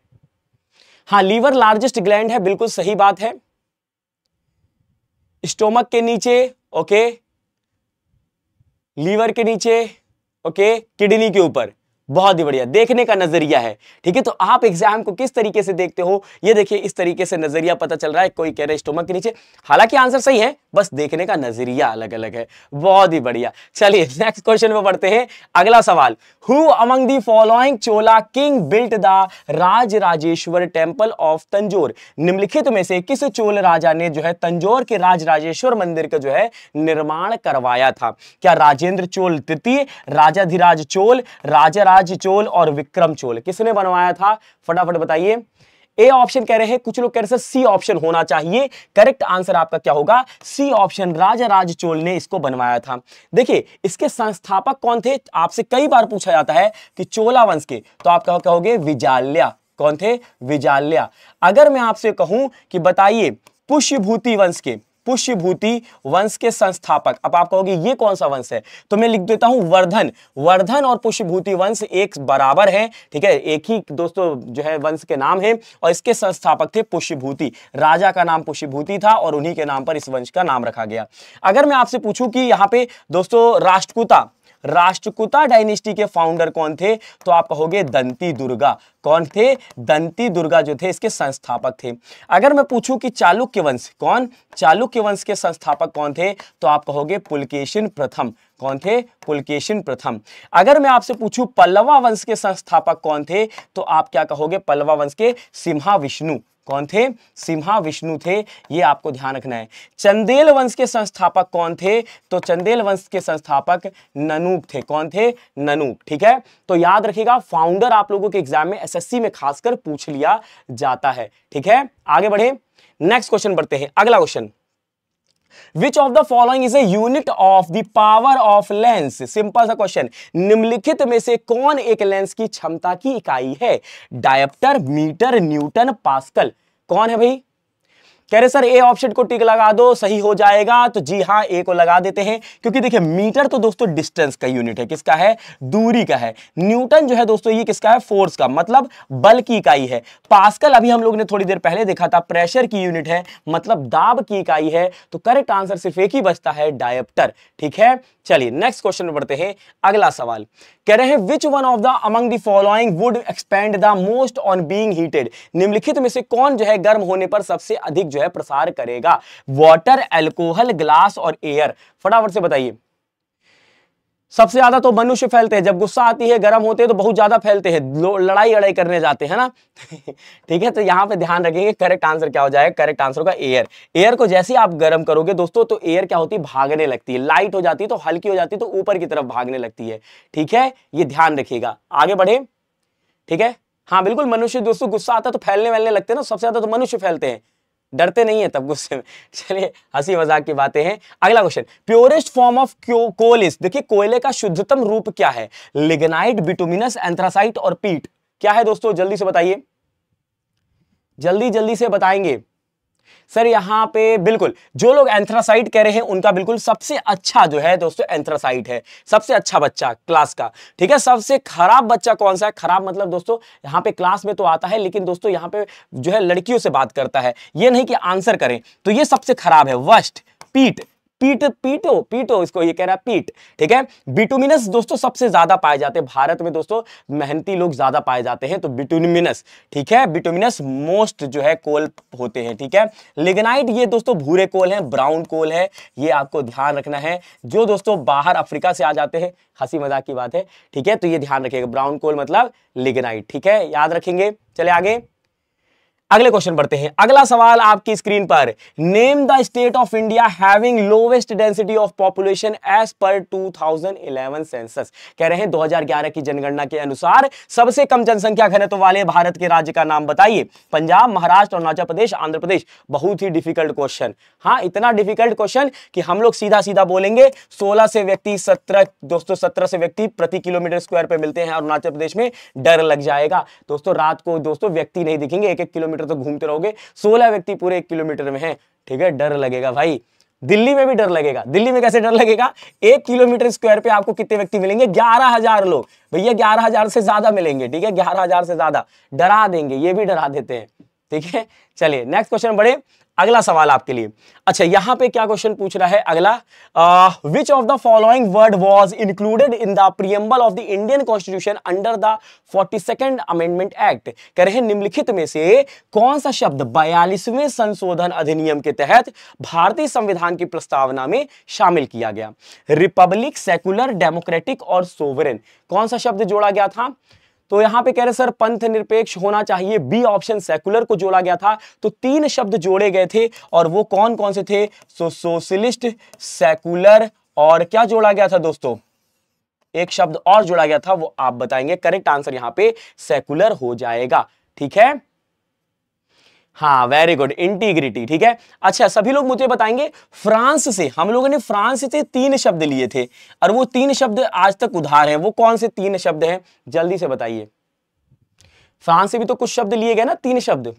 हाँ लीवर लार्जेस्ट ग्लैंड है बिल्कुल सही बात है स्टोमक के नीचे ओके लीवर के नीचे ओके किडनी के ऊपर बहुत ही बढ़िया देखने का नजरिया है ठीक है तो आप एग्जाम को किस तरीके से देखते हो ये देखिए इस तरीके से नजरिया पता चल रहा है कोई कह रहे स्टोमक के नीचे हालांकि आंसर सही है बस देखने का नजरिया अलग अलग है बहुत ही बढ़िया चलिए नेक्स्ट क्वेश्चन में बढ़ते हैं अगला सवाल who among the following Chola king built the Raj Rajeshwar temple of Tanjore निम्नलिखित में से किस चोल राजा ने जो है तंजोर के राज राजेश्वर मंदिर का जो है निर्माण करवाया था क्या राजेंद्र चोल तृतीय राजाधिराज चोल राजा राज चोल और विक्रम चोल किसने बनवाया था फटाफट बताइए ए ऑप्शन कह रहे हैं कुछ लोग कह रहे हैं सी ऑप्शन होना चाहिए करेक्ट आंसर आपका क्या होगा सी ऑप्शन राजा राज चोल ने इसको बनवाया था देखिए इसके संस्थापक कौन थे आपसे कई बार पूछा जाता है कि चोला वंश के तो आप क्या कहोगे विजाल्या कौन थे विजाल्या अगर मैं आपसे कहूं कि बताइए पुष्यभूति वंश के पुष्यभूति वंश के संस्थापक अब आप कहोगे ये कौन सा वंश है तो मैं लिख देता हूं वर्धन वर्धन और पुष्यभूति वंश एक बराबर है ठीक है एक ही दोस्तों जो है वंश के नाम है और इसके संस्थापक थे पुष्यभूति राजा का नाम पुष्यभूति था और उन्हीं के नाम पर इस वंश का नाम रखा गया अगर मैं आपसे पूछूं कि यहाँ पे दोस्तों राष्ट्रकुता राष्ट्रकुता डायनेस्टी के फाउंडर कौन थे तो आप कहोगे दंती दुर्गा कौन थे दंती दुर्गा जो थे इसके संस्थापक थे अगर मैं पूछूं कि चालुक्य वंश कौन चालुक्य वंश के संस्थापक कौन थे तो आप कहोगे पुलकेशिन प्रथम कौन थे पुलकेशिन प्रथम अगर मैं आपसे पूछूं पल्लवा वंश के संस्थापक कौन थे तो आप क्या कहोगे पल्लवा वंश के सिम्हा विष्णु कौन थे सिम्हा विष्णु थे ये आपको ध्यान रखना है चंदेल वंश के संस्थापक कौन थे तो चंदेल वंश के संस्थापक ननूप थे कौन थे ननूप ठीक है तो याद रखिएगा फाउंडर आप लोगों के एग्जाम में एसएससी में खासकर पूछ लिया जाता है ठीक है आगे बढ़े नेक्स्ट क्वेश्चन बढ़ते हैं अगला question which of the following is a unit of the power of lens simple सा क्वेश्चन निम्नलिखित में से कौन एक लेंस की क्षमता की इकाई है डायप्टर मीटर न्यूटन पास्कल कौन है भाई कह रहे सर ए ऑप्शन को टिक लगा दो सही हो जाएगा तो जी हाँ ए को लगा देते हैं क्योंकि देखिए मीटर तो दोस्तों डिस्टेंस का यूनिट है किसका है दूरी का है न्यूटन जो है दोस्तों ये किसका है फोर्स का मतलब बल की इकाई है पास्कल अभी हम लोग ने थोड़ी देर पहले देखा था प्रेशर की यूनिट है मतलब दाब की इकाई है तो करेक्ट आंसर सिर्फ एक ही बचता है डायप्टर ठीक है चलिए नेक्स्ट क्वेश्चन में बढ़ते हैं अगला सवाल कह रहे हैं which one of the among the following would expand the most on being heated निम्नलिखित में से कौन जो है गर्म होने पर सबसे अधिक जो जो है प्रसार करेगा वाटर एल्कोहल ग्लास और एयर फटाफट से बताइए सबसे ज्यादा तो मनुष्य फैलते हैं जब गुस्सा आती है गर्म होते हैं तो बहुत ज्यादा फैलते हैं लड़ाई लड़ाई करने जाते हैं ना ठीक है तो यहाँ पे ध्यान रखेंगे करेक्ट आंसर क्या हो जाएगा करेक्ट आंसर होगा एयर एयर को जैसे ही आप गर्म करोगे दोस्तों तो एयर क्या होती है भागने लगती है लाइट हो जाती है तो हल्की हो जाती है तो ऊपर की तरफ भागने लगती है ठीक है ये ध्यान रखिएगा आगे बढ़े ठीक है हाँ बिल्कुल मनुष्य दोस्तों गुस्सा आता है तो फैलने वैलने लगते हैं ना सबसे ज्यादा तो मनुष्य फैलते हैं डरते नहीं है तब गुस्से में चलिए हंसी मजाक की बातें हैं अगला question purest form of coal is देखिए कोयले का शुद्धतम रूप क्या है लिग्नाइट बिटुमिनस एंथ्रासाइट और पीट क्या है दोस्तों जल्दी से बताइए जल्दी जल्दी से बताएंगे सर यहाँ पे बिल्कुल जो लोग एंथ्रासाइट कह रहे हैं उनका बिल्कुल सबसे अच्छा जो है दोस्तों एंथ्रासाइट है सबसे अच्छा बच्चा क्लास का ठीक है सबसे खराब बच्चा कौन सा है खराब मतलब दोस्तों यहाँ पे क्लास में तो आता है लेकिन दोस्तों यहाँ पे जो है लड़कियों से बात करता है ये नहीं कि आंसर करें तो ये सबसे खराब है वस्ट पीट पीट पीटो पीटो इसको ये कह रहा है पीट ठीक है बिटुमिनस दोस्तों सबसे ज्यादा पाए जाते हैं भारत में दोस्तों मेहनती लोग ज्यादा पाए जाते हैं तो बिटुमिनस ठीक है बिटुमिनस मोस्ट जो है कोल होते हैं ठीक है लेगनाइट ये दोस्तों भूरे कोल है ब्राउन कोल है ये आपको ध्यान रखना है जो दोस्तों बाहर अफ्रीका से आ जाते हैं हंसी मजाक की बात है ठीक है तो ये ध्यान रखिएगा ब्राउन कोल मतलब लेगनाइट ठीक है याद रखेंगे चले आगे अगले क्वेश्चन बढ़ते हैं अगला सवाल आपकी स्क्रीन पर name the state of India having lowest density of population as per 2011 census कह रहे हैं 2011 की जनगणना के अनुसार सबसे कम जनसंख्या घनत्व वाले भारत के राज्य का नाम बताइए पंजाब महाराष्ट्र अरुणाचल प्रदेश आंध्र प्रदेश बहुत ही डिफिकल्ट क्वेश्चन हाँ इतना डिफिकल्ट क्वेश्चन कि हम लोग सीधा सीधा बोलेंगे सोलह से व्यक्ति सत्रह दोस्तों सत्रह से व्यक्ति प्रति किलोमीटर स्क्वायर पर मिलते हैं अरुणाचल प्रदेश में डर लग जाएगा दोस्तों रात को दोस्तों व्यक्ति नहीं दिखेंगे एक एक किलोमीटर किलोमीटर तो घूमते रहोगे सोलह व्यक्ति पूरे एक किलोमीटर में है ठीक है डर लगेगा भाई दिल्ली में भी डर लगेगा दिल्ली में कैसे डर लगेगा एक किलोमीटर स्क्वायर पे आपको कितने व्यक्ति मिलेंगे ग्यारह हजार लोग भैया ग्यारह हजार से ज्यादा मिलेंगे ठीक है ग्यारह हजार से ज्यादा डरा देंगे ये भी डरा देते हैं ठीक है चलिए नेक्स्ट क्वेश्चन बढ़े अगला सवाल आपके लिए अच्छा यहां पे क्या क्वेश्चन पूछ रहा है अगला which of the following word was included in the preamble of the Indian constitution under the forty second amendment act कह रहे हैं निम्नलिखित में से कौन सा शब्द बयालीसवें संशोधन अधिनियम के तहत भारतीय संविधान की प्रस्तावना में शामिल किया गया रिपब्लिक सेकुलर डेमोक्रेटिक और सोवरेन कौन सा शब्द जोड़ा गया था तो यहां पे कह रहे सर पंथ निरपेक्ष होना चाहिए बी ऑप्शन सेकुलर को जोड़ा गया था तो तीन शब्द जोड़े गए थे और वो कौन कौन से थे सो सोशलिस्ट सेकुलर और क्या जोड़ा गया था दोस्तों एक शब्द और जोड़ा गया था वो आप बताएंगे करेक्ट आंसर यहां पे सेकुलर हो जाएगा ठीक है हाँ वेरी गुड इंटीग्रिटी ठीक है अच्छा सभी लोग मुझे बताएंगे फ्रांस से हम लोगों ने फ्रांस से तीन शब्द लिए थे और वो तीन शब्द आज तक उधार है वो कौन से तीन शब्द हैं जल्दी से बताइए फ्रांस से भी तो कुछ शब्द लिए गए ना तीन शब्द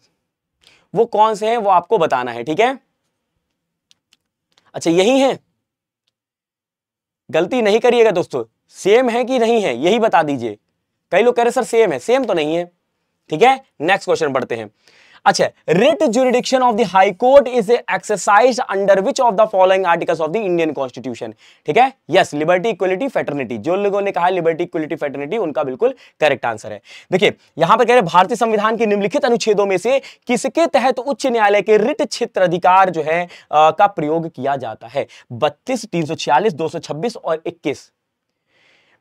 वो कौन से हैं वो आपको बताना है ठीक है अच्छा यही है गलती नहीं करिएगा दोस्तों सेम है कि नहीं है यही बता दीजिए कई लोग कह रहे सर सेम है सेम तो नहीं है ठीक है नेक्स्ट क्वेश्चन बढ़ते हैं अच्छा writ jurisdiction of the high court is exercise under which of the following articles of the Indian constitution ठीक है यस लिबर्टी इक्वलिटी फेटर्निटी जो लोगों ने कहा लिबर्टी इक्वलिटी फेटर्निटी उनका बिल्कुल करेक्ट आंसर है देखिए यहां पर कह रहे भारतीय संविधान के निम्नलिखित अनुच्छेदों में से किसके तहत उच्च न्यायालय के रिट क्षेत्र अधिकार जो है आ, का प्रयोग किया जाता है बत्तीस तीन सौ छियालीस दो सौ छब्बीस और इक्कीस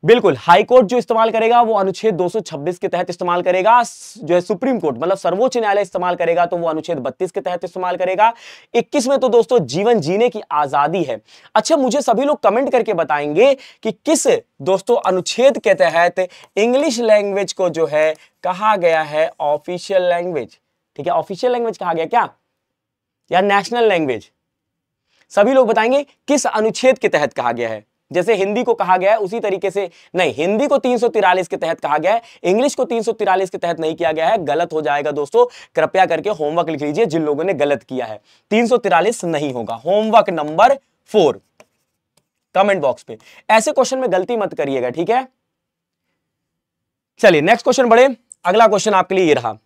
बिल्कुल हाई कोर्ट जो इस्तेमाल करेगा वो अनुच्छेद 226 के तहत इस्तेमाल करेगा जो है सुप्रीम कोर्ट मतलब सर्वोच्च न्यायालय इस्तेमाल करेगा तो वो अनुच्छेद 32 के तहत इस्तेमाल करेगा 21 में तो दोस्तों जीवन जीने की आजादी है अच्छा मुझे सभी लोग कमेंट करके बताएंगे कि किस दोस्तों अनुच्छेद के तहत इंग्लिश लैंग्वेज को जो है कहा गया है ऑफिशियल लैंग्वेज ठीक है ऑफिशियल लैंग्वेज कहा गया क्या या नेशनल लैंग्वेज सभी लोग बताएंगे किस अनुच्छेद के तहत कहा गया है जैसे हिंदी को कहा गया है उसी तरीके से नहीं हिंदी को तीन के तहत कहा गया है इंग्लिश को तीन के तहत नहीं किया गया है गलत हो जाएगा दोस्तों कृपया करके होमवर्क लिख लीजिए जिन लोगों ने गलत किया है तीन नहीं होगा homework number four comment box पे ऐसे क्वेश्चन में गलती मत करिएगा ठीक है चलिए नेक्स्ट क्वेश्चन बढ़े अगला क्वेश्चन आपके लिए ये रहा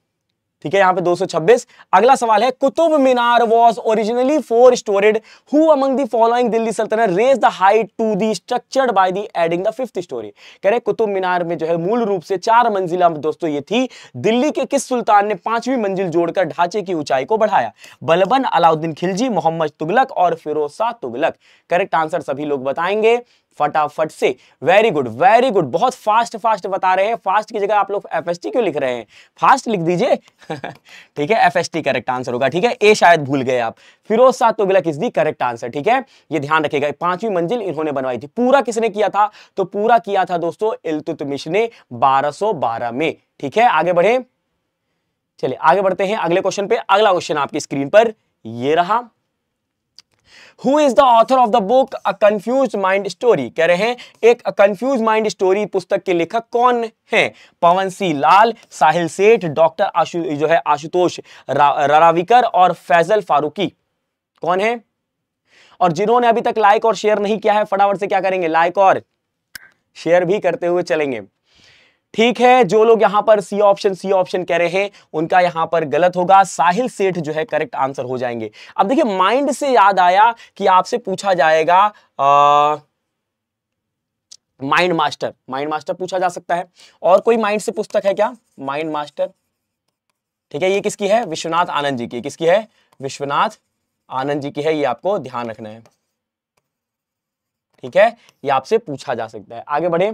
ठीक है यहां पे 226 अगला सवाल है Qutub Minar was originally four storeyed who among the following Delhi Sultanate raise the height to the structured by the adding the fifth story कह रहे कुतुब मीनार में जो है मूल रूप से चार मंजिला दोस्तों ये थी दिल्ली के किस सुल्तान ने पांचवी मंजिल जोड़कर ढांचे की ऊंचाई को बढ़ाया बलबन अलाउद्दीन खिलजी मोहम्मद तुगलक और फिरोज शाह तुगलक करेक्ट आंसर सभी लोग बताएंगे फटाफट से वेरी गुड वेरी गुड बहुत फास्ट फास्ट बता रहे हैं फास्ट की जगह आप लोग एफ क्यों लिख रहे हैं फास्ट लिख दीजिए ठीक है एफ करेक्ट आंसर होगा ठीक है ए शायद भूल गए आप Firoz Shah Tughlaq is the correct answer ठीक है ये ध्यान रखिएगा पांचवी मंजिल इन्होंने बनवाई थी पूरा किसने किया था तो पूरा किया था दोस्तों इलतुतमिश ने बारह में ठीक है आगे बढ़े चलिए आगे बढ़ते हैं अगले क्वेश्चन पे अगला क्वेश्चन आपकी स्क्रीन पर ये रहा who is the author of the book a confuse mind story कह रहे हैं एक कंफ्यूज माइंड स्टोरी पुस्तक के लेखक कौन है पवन सी लाल साहिल सेठ डॉक्टर आशु जो है आशुतोष राराविकर और फैजल फारूकी कौन है और जिन्होंने अभी तक लाइक और शेयर नहीं किया है फटाफट से क्या करेंगे लाइक और शेयर भी करते हुए चलेंगे ठीक है जो लोग यहां पर सी ऑप्शन सी ऑप्शन कह रहे हैं उनका यहां पर गलत होगा साहिल सेठ जो है करेक्ट आंसर हो जाएंगे अब देखिए माइंड से याद आया कि आपसे पूछा जाएगा आ, माइंड मास्टर माइंड मास्टर पूछा जा सकता है और कोई माइंड से पुस्तक है क्या माइंड मास्टर ठीक है ये किसकी है विश्वनाथ आनंद जी की किसकी है विश्वनाथ आनंद जी की है ये आपको ध्यान रखना है ठीक है ये आपसे पूछा जा सकता है आगे बढ़े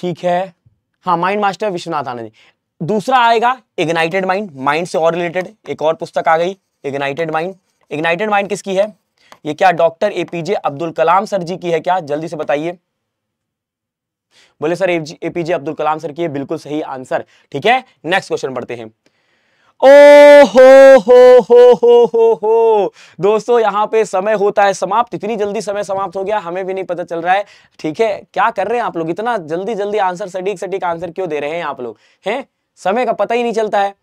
ठीक है हाँ माइंड मास्टर विश्वनाथ आनंद जी दूसरा आएगा इग्नाइटेड माइंड माइंड से और रिलेटेड एक और पुस्तक आ गई इग्नाइटेड माइंड इग्नाइटेड माइंड किसकी है ये क्या doctor APJ Abdul Kalam sir ji की है क्या जल्दी से बताइए बोले sir APJ Abdul Kalam sir की है बिल्कुल सही आंसर ठीक है नेक्स्ट क्वेश्चन पढ़ते हैं ओ हो हो हो हो हो हो दोस्तों यहाँ पे समय होता है समाप्त इतनी जल्दी समय समाप्त हो गया हमें भी नहीं पता चल रहा है ठीक है क्या कर रहे हैं आप लोग इतना जल्दी जल्दी आंसर सटीक सटीक आंसर क्यों दे रहे हैं आप लोग हैं समय का पता ही नहीं चलता है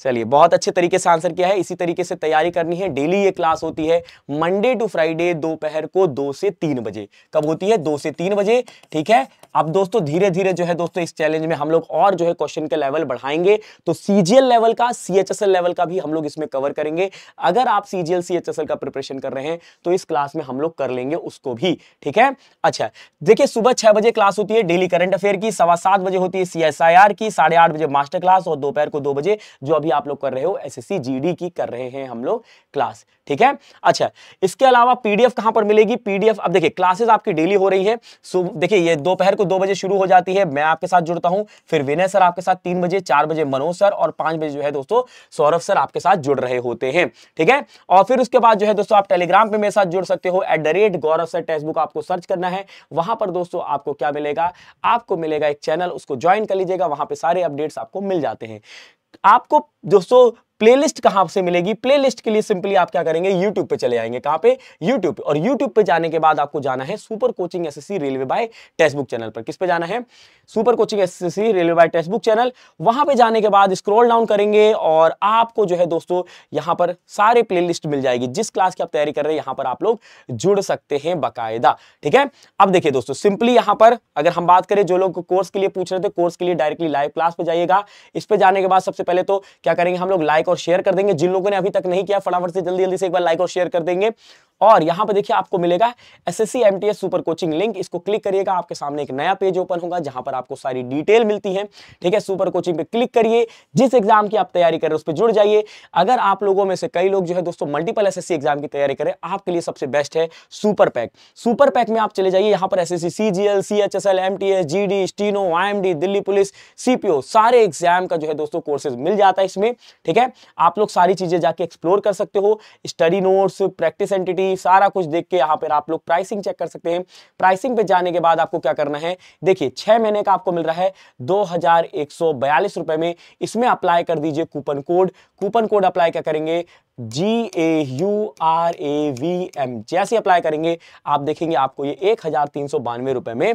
चलिए बहुत अच्छे तरीके से आंसर किया है इसी तरीके से तैयारी करनी है डेली ये क्लास होती है मंडे टू फ्राइडे दोपहर को दो से तीन बजे कब होती है दो से तीन बजे ठीक है अब दोस्तों धीरे धीरे जो है दोस्तों इस चैलेंज में हम लोग और जो है क्वेश्चन के लेवल बढ़ाएंगे तो सीजीएल लेवल का सीएचएसएल लेवल का भी हम लोग इसमें कवर करेंगे अगर आप सीजीएल सीएचएसएल का प्रिपरेशन कर रहे हैं तो इस क्लास में हम लोग कर लेंगे उसको भी ठीक है अच्छा देखिए सुबह छह बजे क्लास होती है डेली करंट अफेयर की सवा सात बजे होती है सीएसआईआर की साढ़े आठ बजे मास्टर क्लास और दोपहर को दो बजे जो अभी आप लोग कर रहे हो एसएससी जीडी की कर रहे हैं हम लोग क्लास ठीक है अच्छा इसके अलावा पीडीएफ कहां पर मिलेगी पीडीएफ अब देखिए क्लासेस आपकी डेली हो रही है देखिए ये दोपहर को दो बजे शुरू हो जाती है मैं आपके साथ जुड़ता हूं फिर विनय सर आपके साथ तीन बजे चार बजे मनोज सर और पांच बजे जो है दोस्तों सौरभ सर आपके साथ जुड़ रहे होते हैं ठीक है और फिर उसके बाद जो है दोस्तों आप टेलीग्राम पे मेरे साथ जुड़ सकते हो एट गौरव सर टेक्सबुक आपको सर्च करना है वहां पर दोस्तों आपको क्या मिलेगा आपको मिलेगा एक चैनल उसको ज्वाइन कर लीजिएगा वहां पर सारे अपडेट्स आपको मिल जाते हैं आपको दोस्तों प्लेलिस्ट कहां से मिलेगी प्लेलिस्ट के लिए सिंपली आप क्या करेंगे यूट्यूब पे चले जाएंगे कहां पे यूट्यूब पे और यूट्यूब पे जाने के बाद आपको जाना है super coaching SSC railway by textbook channel पर किस पे जाना है super coaching SSC railway by textbook channel वहां पे जाने के बाद स्क्रॉल डाउन करेंगे और आपको जो है दोस्तों यहां पर सारे प्ले मिल जाएगी जिस क्लास की आप तैयारी कर रहे हैं यहां पर आप लोग जुड़ सकते हैं बाकायदा ठीक है अब देखिए दोस्तों सिंपली यहां पर अगर हम बात करें जो लोग कोर्स के लिए पूछ रहे थे कोर्स के लिए डायरेक्टली लाइव क्लास पे जाइएगा इस पर जाने के बाद सबसे पहले तो क्या करेंगे हम लोग लाइक लाइक और शेयर कर देंगे जिन लोगों ने अभी तक नहीं किया फटाफट से जल्दी जल्दी से एक बार लाइक और शेयर कर देंगे और यहां पर देखिए आपको मिलेगा S S super coaching link इसको क्लिक करिएगा आपके सामने एक नया पेज ओपन होगा जहां पर आपको सारी डिटेल मिलती है ठीक है सुपर कोचिंग पे क्लिक करिए जिस एग्जाम की आप तैयारी कर रहे हैं उस पर जुड़ जाइए अगर आप लोगों में से कई लोग जो है दोस्तों मल्टीपल एस एग्जाम की तैयारी करें आपके लिए सबसे बेस्ट है सुपर पैक सुपर पैक में आप चले जाइए यहां पर S S C G L C H S L M T S G D steno I M D Delhi police CPO सारे एग्जाम का जो है दोस्तों कोर्सेज मिल जाता है इसमें ठीक है आप लोग सारी चीजें जाके एक्सप्लोर कर सकते हो study notes practice entity quality सारा कुछ देख के यहाँ पर आप लोग प्राइसिंग चेक कर सकते हैं प्राइसिंग पे जाने के बाद आपको क्या करना है देखिए छह महीने का आपको मिल रहा है दो रुपए में इसमें अप्लाई कर दीजिए coupon code coupon code apply क्या करेंगे G A U R A V M जैसे अप्लाई करेंगे आप देखेंगे आपको ये एक हजार तीन सौ बानवे रुपए में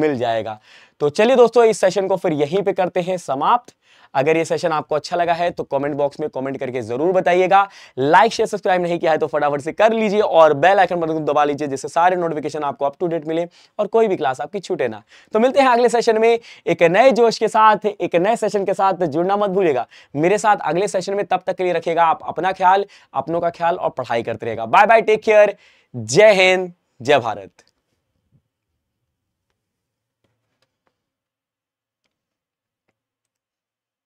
मिल जाएगा तो चलिए दोस्तों इस सेशन को फिर यहीं पे करते हैं समाप्त अगर ये सेशन आपको अच्छा लगा है तो कमेंट बॉक्स में कमेंट करके जरूर बताइएगा लाइक शेयर सब्सक्राइब नहीं किया है तो फटाफट से कर लीजिए और बेल आइकन बटन दबा लीजिए जिससे सारे नोटिफिकेशन आपको अप टू डेट मिले और कोई भी क्लास आपकी छूटे ना तो मिलते हैं अगले सेशन में एक नए जोश के साथ एक नए सेशन के साथ जुड़ना मत भूलिएगा मेरे साथ अगले सेशन में तब तक के लिए रखिएगा आप अपना ख्याल अपनों का ख्याल और पढ़ाई करते रहेगा बाय बाय टेक केयर जय हिंद जय भारत